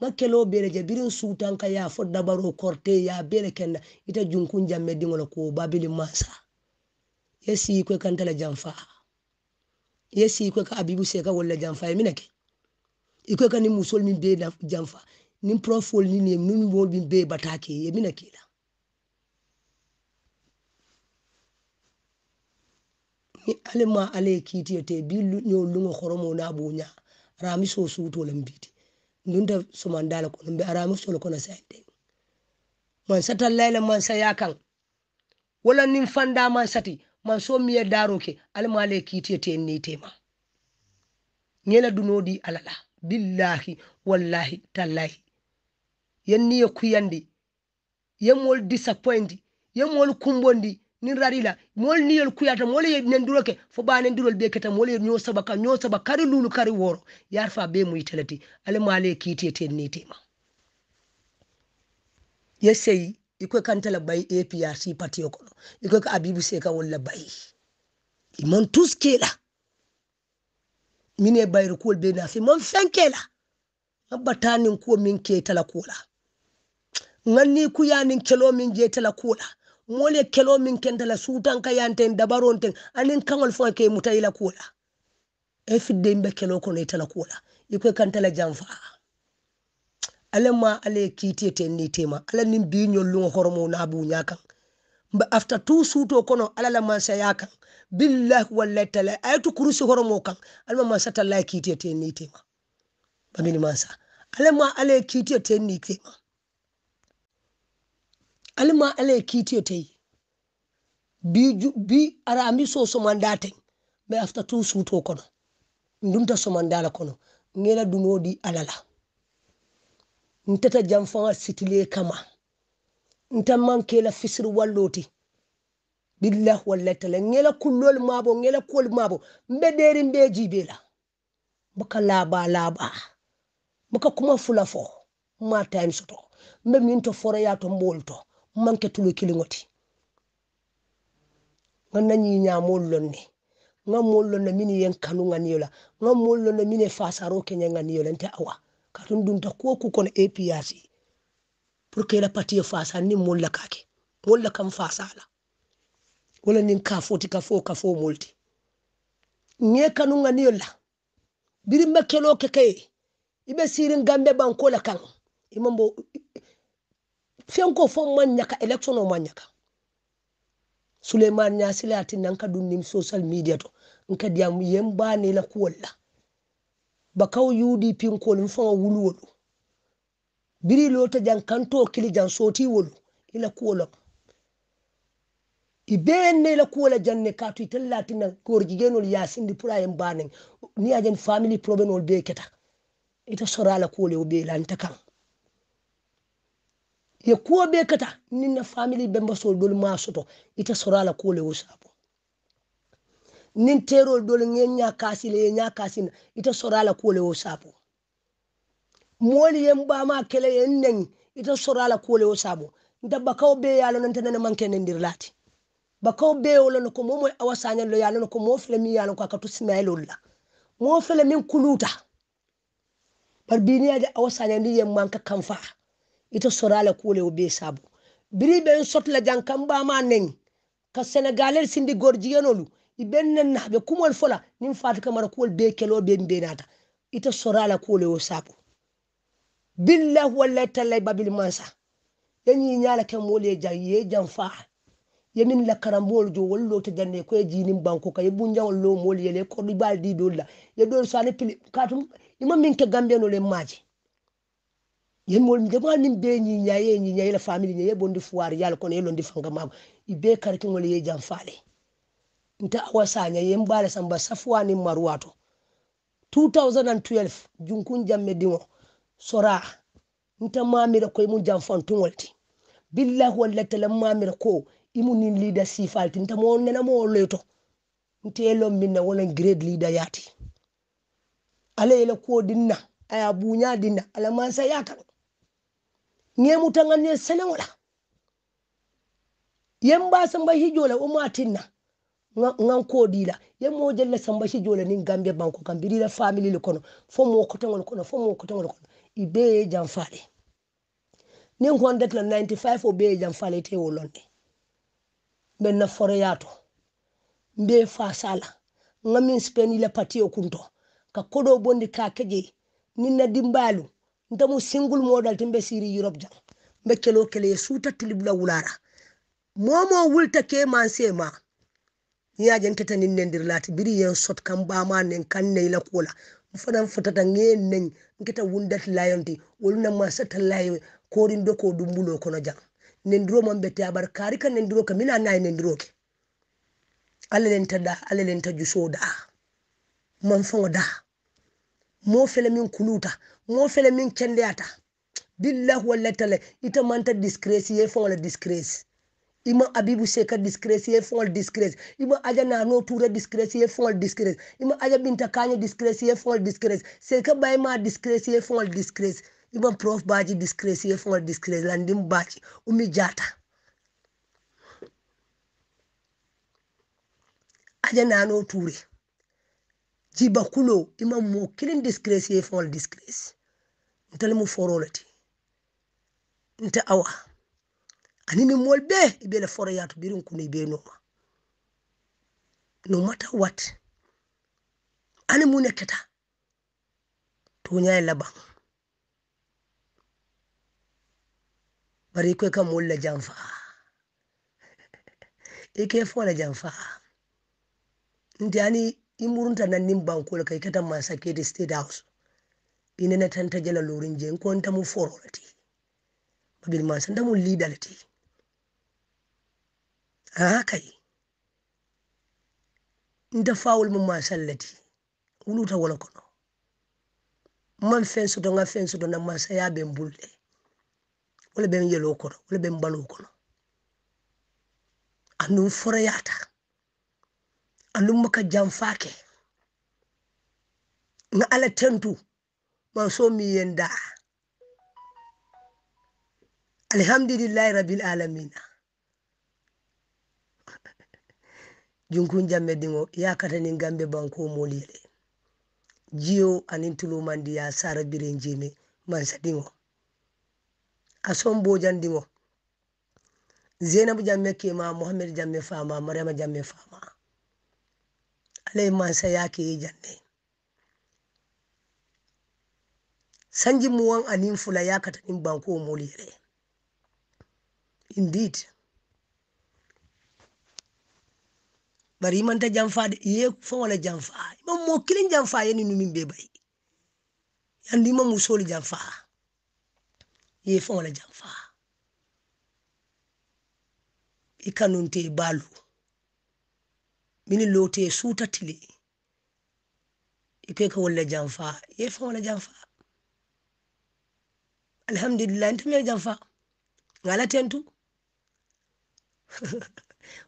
ga kelo bere je birin sutan ka ya fo dabaro korte ya bere kenda ita junkun jamme dingolo ko babili masa yesi ko kantala jamfa yesi ko ka abibu se ka wala jamfa e minake iko ka ni musol min be da jamfa ni profol ni ne min wol bin be batake e minake ke la ni alima ale kiti te bilu ni lungo khoromo na bunya ramiso suto lambiti dunda sumandala ko ɗum ɓe solo ko na sayde man sata layla man saya kan wala nim fanda man sati man so miye daroke almale te te ni tema ñela dunoɗi alala billahi wallahi tallahi yen niye kuyandi yemwol disappointi yemwol kumbondi nin rarila mol niyol kuyata mol ye nenduro ke fo ba nendurol be keta mol ye nyo sabaka nyo sabaka kari lulu kari woro yarfa be mu italati ale male kiti eten ni tema yesei iko kantala bai APRC party okono iko ka abibu seka wala bai imon tuskela mine bayri kol be nafi mon fenkela abbatanin ko min ke tala kula nganni kuyanin kelo min je tala kula mole kelo min la sutan ka yanten dabaron ten anin kangol fo ke muta ila kula e fidde imbe kelo ko ne tala kula iko kantala janfa ala ma ala kiti ten ni tema ala nim bi nyol lungo horomo na bu nyakan mba after two suto kono ala la man sayaka billah walla tala ayatu kurusi horomo kan alama man satalla kiti ten ni tema bamini man sa ale ma kiti ten ni tema alima alaye kiitiyo teyi bi bi ara ambi so somanda teŋ ma afta tu suto kono ndunta somanda la kono ŋela duno di ala la ntata janfaŋa sitile kama nta manke la fisiri wallo ti billah walla tala ŋela kullol mabo ŋela kuol mabo mbe deri mbe jibe la mbaka laba laba mbaka kuma fula fo ma time soto mbe min to foroya to mbol to manke tulo kiliŋoti ŋa na ñiñamolu lon ne ŋa molu lon na minu yen kanu ŋa niyo la ŋa molu lon fasaro keñe ŋa niyo nte awa katun dunta kuwo ku kono aprc pour que ila patiye fasa ni molu la kake molu la kam fasa la wala nin kafoti kafo kafo molti ŋe kanu ŋa niyo la kelo keke ibe sirin gambe banko kan imambo fenko fo man ñaka élection o man ñaka Suleiman ñasile nanka dun nim social media to nkadi yam bani banila kuwol la bakaw udp nkolum wulu wuluwolu biri lota jan kanto kili jan soti wolu ila kuwolam ne ila kuwola janne katu itallatina gorjigenol yasindi pura yen banen ni ajen family problem ol be keta ita sorala kuwole o be lanta ya kuwa be kata nin na family bemba sol dol ma soto ite sorala kole wo sabo nin terol dol ngen nya kasi le nya kasi na ite sorala kole wo sabo moli yem ba ma kele yen nen ite sorala kole wo sabo nda bakaw be yalo nan tanana manke nen dirlati bakaw be yolo no ko momo awa lo yalo no ko mo fele mi yalo ko akatu smailol la mo fele min kuluta barbiniya da awasanya ni yem ka kamfa. ito sorala kule ube sabu biri ben sotla jankan ba ma nan ka senegalel sindi gorjiyenolu iben nan na be kumol fola nin fati kamara kuwol be kelo be benata ita sorala kule o sabu billah wallahi tallay babil mansa yanyi nyala kan mole jan ye jan fa yemin la karambol jo wallo ta janne ko jinin banko ka yebun jan wallo mole yele ko di baldi sani pili katum imam min ke gambe no maji yen mol mi jama nim be nyi nyaaye nyi nyaaye la family nyi bondi fuwar yalla kono yelondi fanga ma ibe kar ki ngol ye jam faale nta awasa nya yem bala samba safwa ni marwato 2012 junkun jamme dingo sora nta mamira ko mun jam fantungolti billahi wallata lam mamira ko imu nin leader sifalti nta mo nena mo leto ntelo minna wala grade leader yati ale ile ko dinna aya bunya dinna alamansa yakan ngemutanganie senewola yemba samba hijola o matinna ganko ɗila yemmo jelle samba hijola ni gambia banko kam mbiɗila famille le kono fo mo kotogol kono fo mo kotogol kono i jamfale ni faɗe nin 95 o jamfale jam faale te wo londe ɓen na foroyato mbe fa sala gamin spenila pati o kunto ka koɗo bondi ka keje ninna dimbalu ndamu single model tin be siri europe jang be kelo kele suta tilibla wulara momo wulta ke man se ma ya jen tata nin nen lati biri yen sot kan ba ma nen kan ne la kola mfata ta ngen nen nketa wundat layonti na ma sata layo kori ndoko ko dumbulo kono jang nen man be tabar kari kan nen duro kamina ke ale len tada ale len tajuso da man fango da mo fele min kuluta moo fele min kendeyata billah walla tala ita manta disgrace ye fola disgrace ima abibu seka disgrace ye fola disgrace ima aja nano tura disgrace ye fola disgrace ima aja binta kanya disgrace ye fola disgrace seka bay ma disgrace ye fola disgrace ima prof baji disgrace ye fola disgrace landim baji umi jata aja nano ture jiba kulo ima mo kilin disgrace ye fola disgrace ntele mu forole ti nte awa anini mool bee i be le foro yaatu biriŋ kunu i bee nooma no mata wat ani mu ne keta tuuñaa ye labaŋ bari i ko i ka moolu la janfaa i ka i fo la janfaa nti ani i murunta naŋ niŋ bankoo le ka i keta mansakee ti state house inena tanta jala lorin je kontamu forolati babilma santamu lidalati akay nta fawol mu masallati wuluta wala kono man fen soto ga fen soto na masa ya ben bulle wala ben yelo kono wala ben balo kono anum foroyata anum maka janfake ga ala tentu man somi yenda alhamdulillahi rabil alamina (laughs) junkun jamme ɗio yakatani gambe banko molyele jiyo anin tulumandi ya sara bire jeme mansa ɗio asom bojan ɗio zenabu jamme kema mohammed jamme fama mariama jamme fama alay mansa yakeye jannei sanji muwan anin fula yakata nin banko molire indeed bari jamfa de ye fo wala jamfa imam mo kilin janfa yani min be bay yandi mo musoli jamfa ye fo wala janfa ikanunte balu mini lote suta tili ikeka wala jamfa ye fo wala jamfa alhamdulillah ntum me janfa ngala tentu (laughs)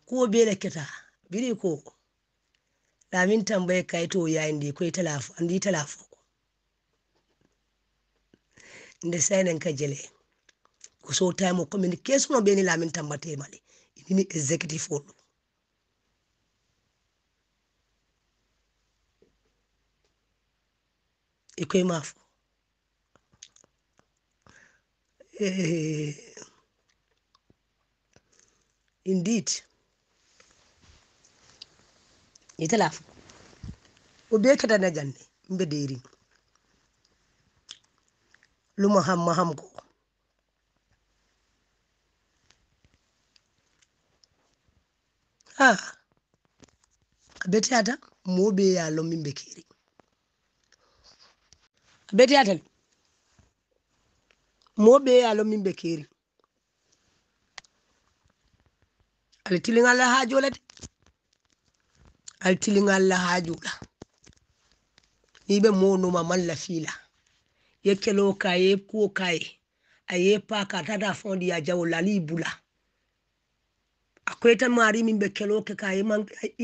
ko be kita biri ko lamin tambaye kai to yayin da kai talafo an di talafo sai nan ka jele ko so time o communication o ɓeni lamin tambate male ni executive o ɗum e Eh, indeed italaf o ɓekatana jande mbederi luma hamma hamko ah. a abeteyata mo ɓe ya lombi mbekeri abeteyatan moɓe alomin ɓe keri ala tilin allah ha jolade ala tilin allah ha jula ni ɓe monuma malla fiila ye kelowo ka ye kuwo kaye a ye paka tata fondi ya jawola ali bula a koyta mari min ɓe kelowo ke ka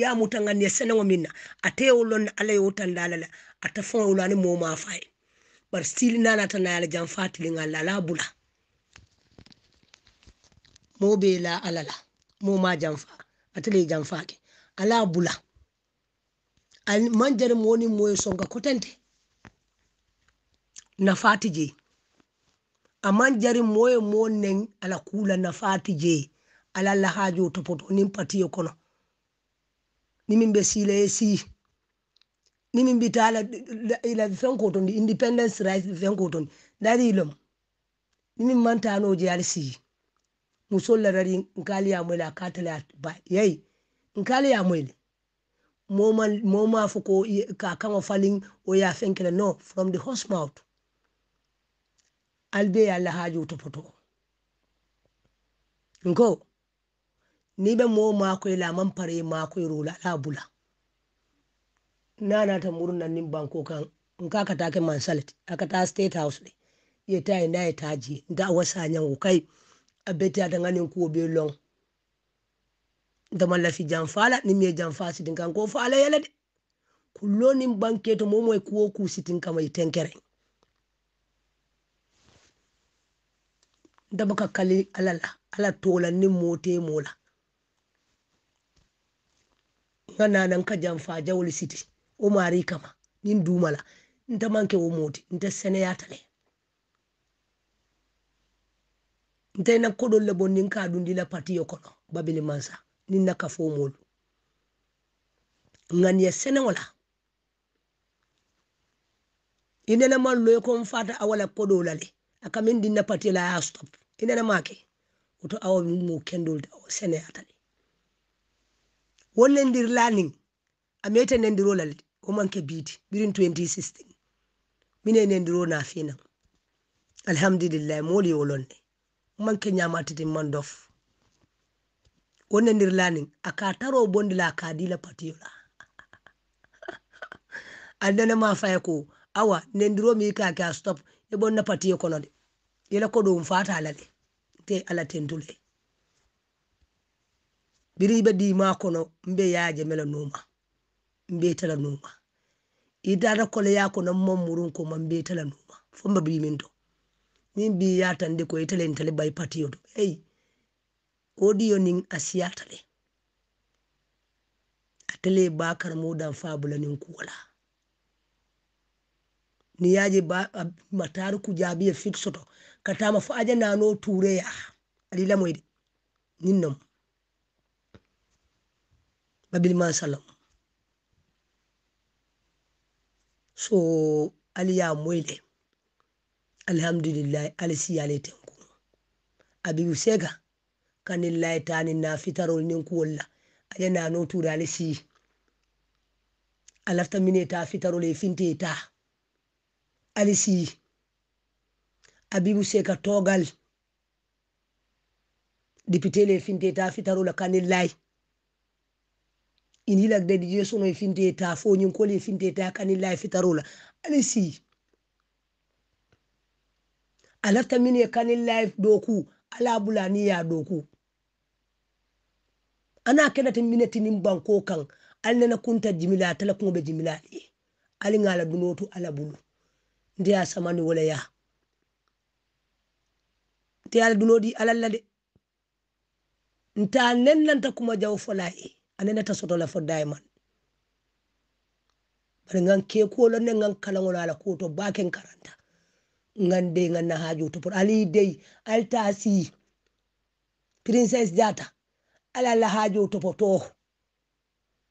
yamutagandi e senewo minna ateyo lon alayowotandalala ata fowolani moma faye bari sili nanata nayala jam fatiliŋalla ala bula moo be la ala la moo ma fa ate le fa ke ala bula man jare moo ni moy songa sonka kotente na fatije a man jari moo ye moo neŋ ala kuula nafaati je ala to topoto niŋ patiyo kono ni min be siila ye sii ni min mbitala ila fenko ton ndi independence right fenko ton ɗarilom nimin mantanoje al siyi musollarari nkali yamoyle a katale a ba yei nkali yamoyle moma moma ko ka kaŋo falin o ya fenkele no from the horse mouth albe ye alla haaju topoto nko ni ɓe man makoyela aman paraye makoyrola la bula nana ta murnan nin banko kan nka ka take mansalit aka ta state house ne ye ta ina ye ta ji wasa nyan kai abeti da nin ko be long dama lafi janfala ni me janfa sitin kan ko fala yala de kullo nin banke to momoy kuwo ku sitin kama itenkere daba ka kali alala ala tola ni mote mola nana nan ka janfa jawli sitin. o maari kama nin dumala nta manke o moti nta seneyatale nta ina koɗol le bon nka ka ɗundi la patiyo kono babili mansa ni naka fo molu ŋan ye sene wala inene man loye kon fata awala koɗo la le aka min din na patiyo la ya stop inene make woto awa mo kendol ta sene seneyata le wolle ndir lanin amete nendirolale o manke biiti birin 2016 mine ne ndiro na finan alhamdulillah moli wolonde o manke ñamatiti man dof o lanin aka taro bondila aka dila patiyola andene (laughs) ma faye ko awa nendiro mi ka ka stop e bonna patiyo kono de yela ko ɗum fata alade te ala tentule biri ɓe ɗima kono mbe yaaje mela numa mbetala numa idana koleya ko nan mammurun ko man mbetala numa fomba bimin to min bi yatande ko italentale bay patio to eyi odiyo nin asiyatale atale bakar mudan fabula nin kuwala ni yaje mataru ku jabiye fixoto katama fo aja nano tureya alilamoyde ninnom babil masalam so aliya de alhamdulillah alisi yale tenku abi usega kanin laitani na fitarol nin walla aje na no tura si alafta mine ta fitarol e finte ta alisi abi seka togal dipitele finte ta fitarol kanin lai inilak dadi je sono e finte ta fo foñin koli e finte ta kanilla e fitarola ali si a lafta min ye kanin e doku ala bulani ya doku ana keɗata ban banko kan na kunta jimila tala kuma be jimila ɗi ali ŋala dunotu ala bulu ndiya ya samani wala ya ti ala dunodi alalla de nta nen ta kuma la folaye ane soto la fo diamond bari ngan kekolo ne ngan kalaŋol ala kuto baken karanta ngan de ngan na haju to pour ali dey alta si princess jata ala la haju to to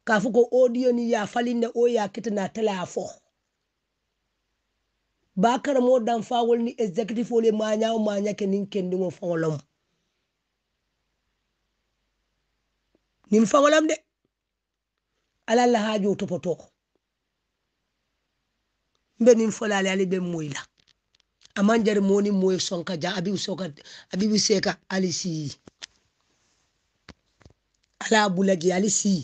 kafu ko audio ni ya falinde o ya kitana tala fo bakar mo dan fawol ni executive ole manya o manya ke nin mo fawolom nin faŋolam de ala la haajo mbe nin folale ali be moyi la aman jari moni moy sonka ja abi soka bi seka ali si ala bulaji ali si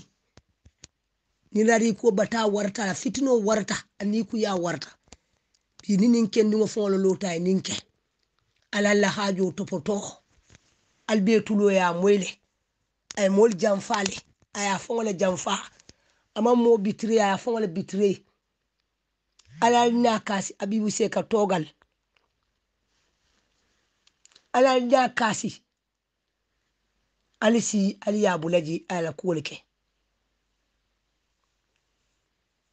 ni dari ko bata warta fitino warta ani ku ya warta bi ni nin ken dingo folo lota nin ke ala la haajo albe tulo ya moyle aye moolu janfaa le aye a foŋo le janfaa amaŋ moo bitire aye a foŋo le bitire ala ye naa kaasi abibu see ka toogal ala ye naa kaasi ali si ali ye a bula je aye la kuo le ke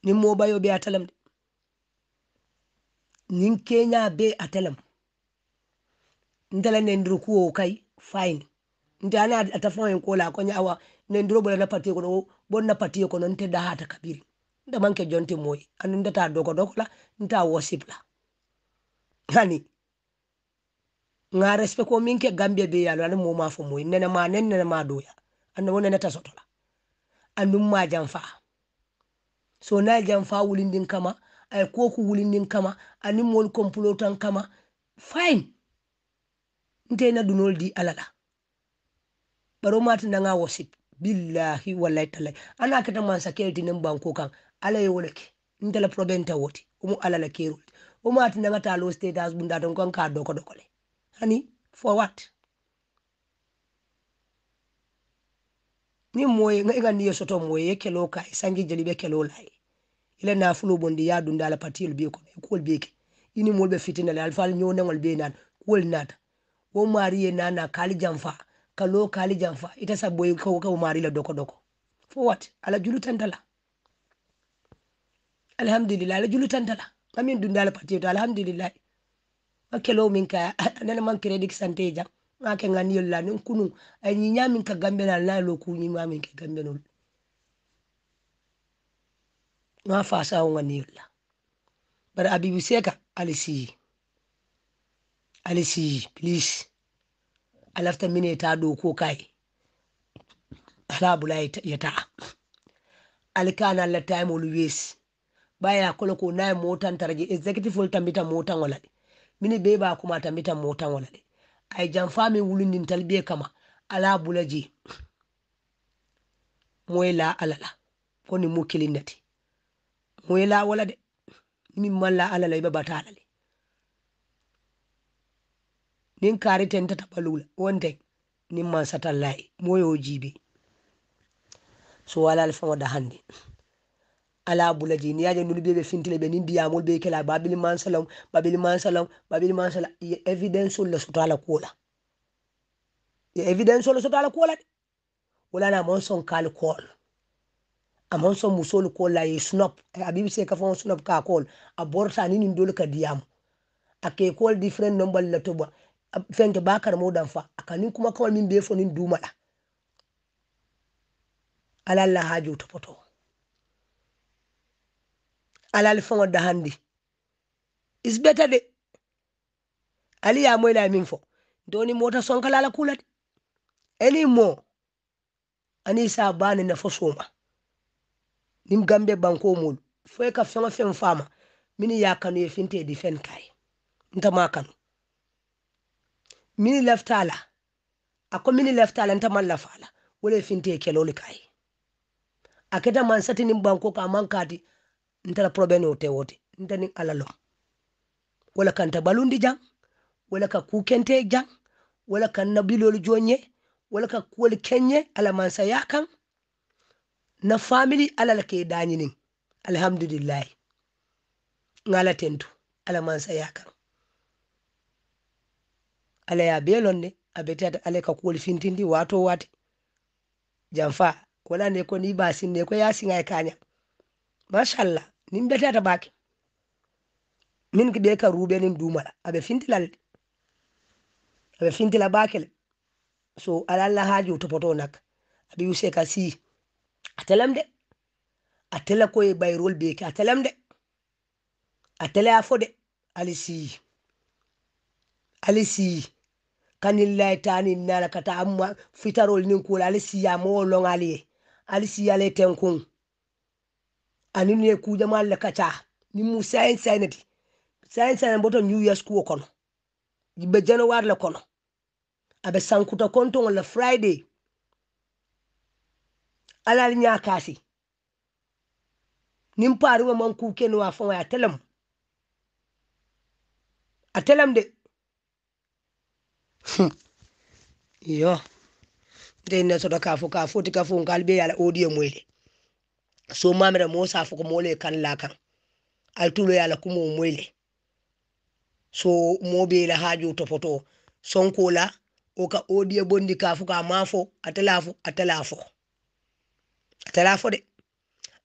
niŋ moo bayo be ata lam de niŋ keeñaa bee ata lam ntela nendiri kuwo kay fayini nti ana atafuna yenkola akonya awa nendiro bola napatiye kono bon napatiye kono nte da hata kabiri nda manke jonte moy anu ndata doko dokola nta wosipla hani nga respect ko minke gambia be yalo anu moma fo moy nene ma nene ma doya anu wona ta sotola anu ma jamfa so na jamfa wulindin kama ay koku wulindin kama ani mol komplotan kama fine nte na dunol di alala baro mata na nga wasit billahi wallahi tallahi ana kita man security nan banko kan ala yi wala ndala problem ta woti umu ala la kero umu ati na ngata lo status bunda don kan ka doko doko le hani for what ni moye nga inga niyo soto moye kelo ka sangi jeli be kelo lai ile na fulu bondi ya dunda ala patil bi ko ko bi ke ini mol be fitina la alfal nyo ngol be nan ko nata wo mari nana kali jamfa ka lo kali janfa ita sabboy ko ko mari la doko doko for what ala julu tantala alhamdulillah ala julu tantala amin dun dala pati to alhamdulillah akelo min ka (laughs) nana man credit santé jam ake ngani yolla nin kunu ay ni nyamin ka gambe na la lo kunyi mamin ka gambe no ma fa sa ngani yolla bar abibu seka alisi alisi please a lafta mine ta doko kai ala bula ya ta'a alikana la time always baya kolo ko nay motan tarje executive full tambita motan wala mini be kuma tambita motan wala ay janfa mi wulundin talbiye kama ala bula je moy alala koni ni mu kilindati moy la wala de ni la alala ba bata alala nin kari ten tata lula wonde nin man satallayi moyo jibe so wala alfa wada hande ala bulaji ni yaje nulu bebe fintile be nin diyamol be kela babili man salam babili man salam babili man salam ye evidence la sotala kola ye evidence la sotala kola wala na mon son kal kol amon son musol kol la ye snop e abibi se ka fon snop ka kol aborta ni nin dole ka diyam ake kol different number la toba fenke bakar A danfa akanin kuma kawai min be fonin dumada alalla ha jota poto alal wadda handi is better de ali ya moyla min fo doni mota sonkalala kulat any more ani sa bani na fo soma nim gambe banko mul foy ka fenga fen fama mini yakanu e finte di fen kay nta kanu. mini laftala ako mini laftala nta man lafala wole finti e le kai aketa man sati nin banko ka man kati la problème o wote nta nin alalo wala kan ta balundi jang wala ka ku kente jang wala kan ka nabilol jonye wala ka le kenye ala man sa yakam na family ala la ke dañinin alhamdulillah ngala tentu ala man sa yakam ale ya ne abetata ale, ka kuwol fintindi wato wati janfa kola ne ko ni basin ne ko yasin ay kanya mashallah nin ta bake min ki be ka rube nin dumala abe fintilal abe fintila bakele so ala la haaju to poto nak abi use ka si atalam de atala bay bayrol be ke atalam de atala fo de alisi alisi kanillahi tani nala kata amma fitarol nin kula ali siya mo long ali ali siya le tenkun ani ne ku jama la kata ni mu science sanity science sanity boto new year school kono be january la kono abe sankuta konton la friday alal nya kasi nin paruwa man kuke no afon ya telam a telam de iyo hmm. tenne soto kafo ka foti ka fu ngal be yala odiyo mwele so mamira mo sa fo ko mole kan la kan al tulo yala kumo mwele so mo be la haju to foto ko la o ka odiye bondi ka fo ka mafo atelafo atelafo atelafo de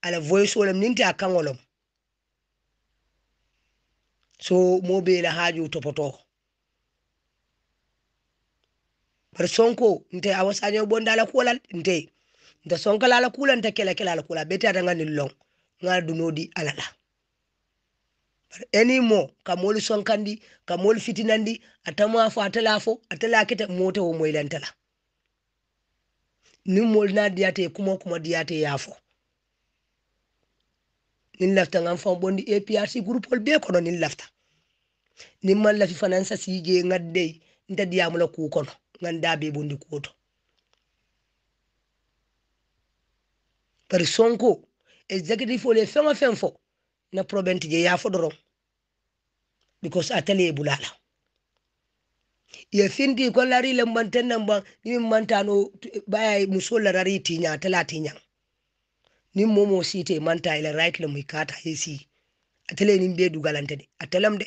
ala voice wala ninti a kan wolem so mo be la haju to foto bar sonko nte awasane bonda la kula nte nte sonko la la kula nte kela kela la kula beti atanga ni long nga dunodi alala bar eni mo kamol sonkandi kamol fitinandi atama fo atala fo atala kete moto o moylantala ni mol na diate kuma kuma diate yafo nin lafta ngam fon APRC groupol be kono nin lafta nin man lafi fanansa sije nta diamula ku gandaa be bondi koto bari sonko executive fɛn feŋo feŋ fo na i je fɔ dɔrɔn. because atali ye bulala ye di ko lari le mbanten nan ban nimin mantano baya e muso la rari tiña atali a tiñaŋ nin momo siite manta ila right le ka kata ye si ni nin be dugalante de atalam de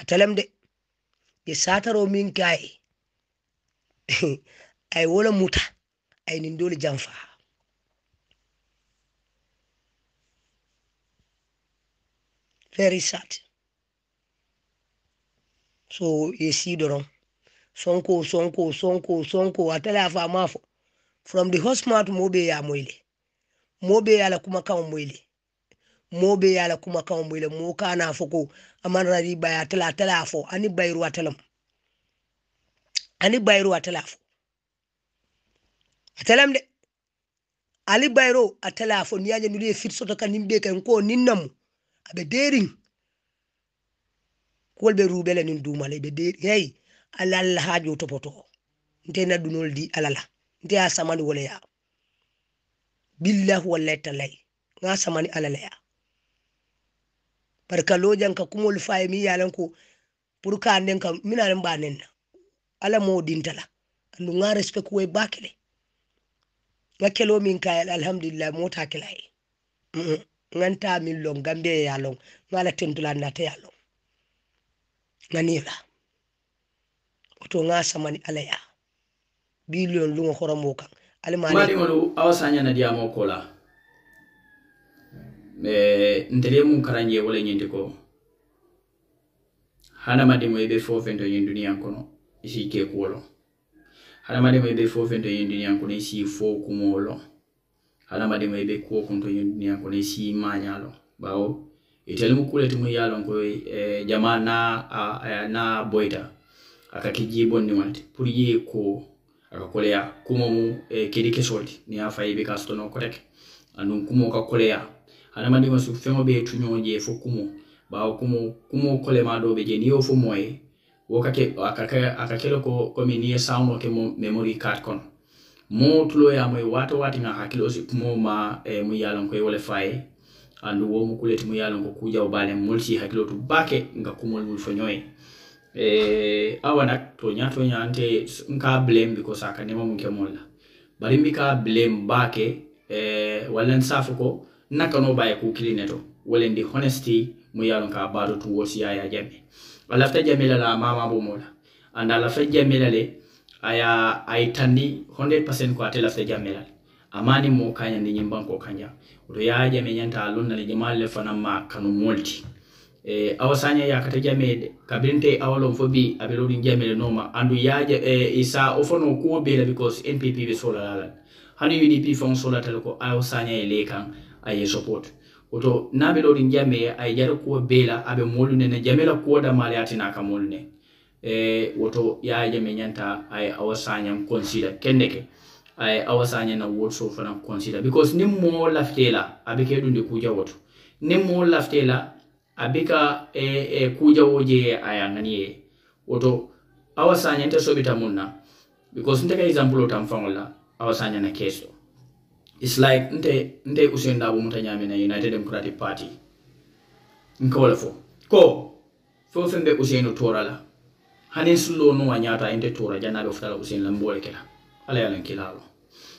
atalam de ɓe sataro min kai (laughs) ai wala muta ai nin dole janfa very sad so ye si doron sonko sonko sonko sonko atala fa mafo from the host mart mobe ya moyle moɓe ala kuma kan moyle moɓe ye ala kuma kaŋo muyile moo kana fo ko aman rari baya atala atala a fo ani bayiru atalam ani bayiru atala a fo atalam de ali bayiro atala a fo ni yaje nulu ye fit soto ka nin be kan ko nin namu aɓe derin kuwol ɓe ruɓele nin dumala ɓe deri hey ala allah haajo topoto nte naɗɗunol di alala nte a samani woleya billahu wallahi tallayi ga samani alalaya barkalojan ka olu fayi mi yalan ko pour ka mina ka ba banen na ala mo tala andu nga respect way bakile nga kelo min ka alhamdulillah ta kila yi ngan ta min long gambe ya long ngala tentula ta ya long nganila oto nga samani alaya bilion lungo horomo kan almani mali wonu awasanya na diamo kola Eh, ntele mu wole nyende ko hana i be fo fento ñiŋ duniyaŋ kono i si ke kuolo hana hadamadiŋo i be fo fento ñiŋ ni kono isi si fo kumoo hana hadamadiŋo i be kuwo kunto ñiŋ duniyaŋ kono i si maña loŋ bawo itelu mu kuu le ti muŋ eh, jamaa na a, a, na a akakijibo ni ka puri ye ko akakolea kumomu e, kedike mu eh, ni afa ebe kastono ti niŋ ye a fayi hadamadenw su fɛn o bɛ tu je fo ba bawo kumu kole kɔlɛma dɔ bɛ je n'i y'o fɔ ye wo ka kɛ a ka ko komi n'i ye sound dɔ kɛ memory card kɔnɔ moo tulo ya a mo ye waati o waati si kumo ma eh, mu ye a ko ye wo andu wo mu kule ti mu ye a lɔn ko kujaw b'a lɛn molu si tu bake nga kumo kumol mulu fo ɲɔ ye e, awa nak to ɲa to ɲa n tɛ blame because a ka nɛma mun kɛ mol bari n k'a blame bake kɛ eh, walla ko na nakano baye ku kilineto walendi honesty mu yalon ka baro to wosi ya jame alafta jamila la mama bo mola anda alafta jamila le aya aitandi 100% ko atela sa la amani mo kanya ni nyimba ko kanya to ya jame nyanta alonna le jamal le fana ma kanu multi e awasanya ya kata jame kabinte awalon fobi abelodin jame le noma andu yaje e, isa ofono ko bela because npp be sola la hanu udp fon sola tel ko awasanya ele kan a support oto nabe lorin jame ay jare kuwo bela abe molu ne ne jamela kuwo da mali atina ka molu ne e woto ya jame nyanta ay awasanya consider kendeke ay awasanya na woto fana consider because nim mo laftela abe ke dunde kuja woto nim mo laftela abe ka e, e kuja woje ayanganie woto awasanya nte sobita munna because nteka example otamfangola awasanya na keso it's like nte nte usenda Dabo muta nyame na United Democratic Party nkola fo ko fo fembe Usain tora la hani sulo no wanyata inte tora jana be futala Usain lambole kela ala yalan kilalo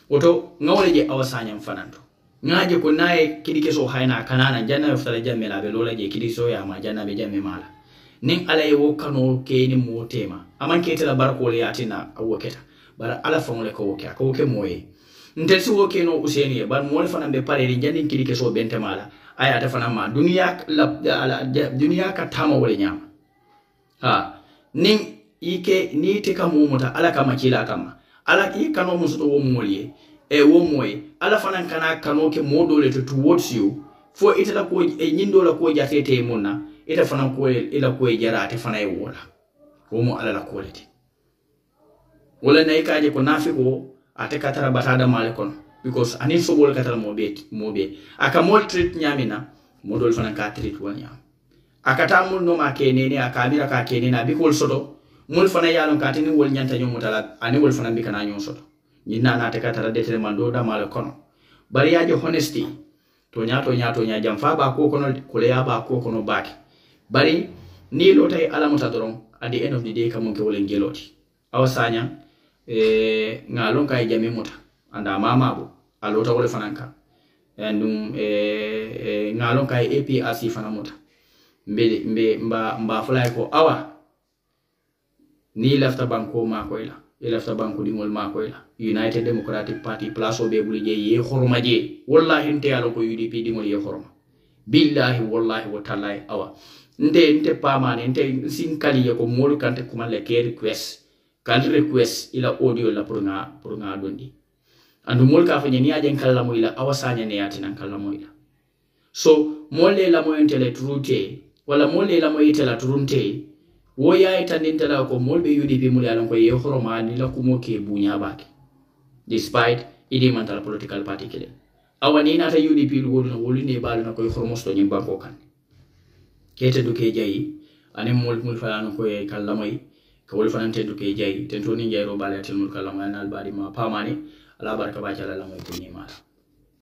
woto ngawle je awasanya mfanando ngaje ko naye kidike so hayna kanana jana be futala jamela be lola je kidiso ya ma jana be jamme mala nin ala ye wo kano ke ni motema tema aman ke tela barko le yatina awoketa bara ala fa ngole ko wokia ko ke moye ntel siwo keno useni ye bari moole fana be pareri jandin kiri keso bentemala ayata fana ma duniya ka tama wole ñama a nin ike ni ite ka mumuta ala kama kila kama ala i kano musoto wo mool ye e wo moye ala fana kana kano ke moodole to tuwot siwu fo itala ko e ñindo la koo jatete mun na ita fana ila e koye jarate fana e wola womo ala la koole te wala nayi kaje ko nafi ko ate katara batada male kono because ani bol katara mobe mobe aka mol treat nyamina modol fana ka treat wal nyam aka tamul mul no ma kenene aka mira ka kenene kol soto mul fana yalon ka tini wol nyanta nyom tala ani wol fana bi kana nyom soto nyinna na te katara detere mando da male kono bari yaje honesty to nya to nya to nya jam fa ba ko kono kule ya ba ko kono baki bari ni lotay alamuta doron at the end of the day kamon ke wolen geloti awasanya ŋaalon e, ka e jame mota anda mamabo alota wole fanan ka andum ŋaalon e, ka apac fana mota mba fulay ko awa ni lafta banko makoyla e lafta banko dingol makoyla united democratic party place o be buli je ye horma je wallahi nte yalo ko udp dingol ye horma billahi wallahi wo tallahi awa nte nte pamane nte sinkaliye ko moolu kante kumalle ke request kan request ila audio la pour nga pour nga dondi andu mol ka fanya ni ajen kala mo ila awasanya ne yati nan kala mo ila so molle la mo internet route wala molle la mo itela turunte wo ya ita e nintala ko molbe udp mul ya lan ko ye horo ma ni la kumo ke bunya baki despite idi mantala political party kile awani na ta udp wo na wo ne balu na ko horo mo sto nyimba ko kan kete duke jayi ani mol mul fala no ko ye kala mo kawol fanan tentu ke jayi tentu ni jayro bala yatil mulka lamu yanal bari ma pamani ala barka ba jala lamu kunni mala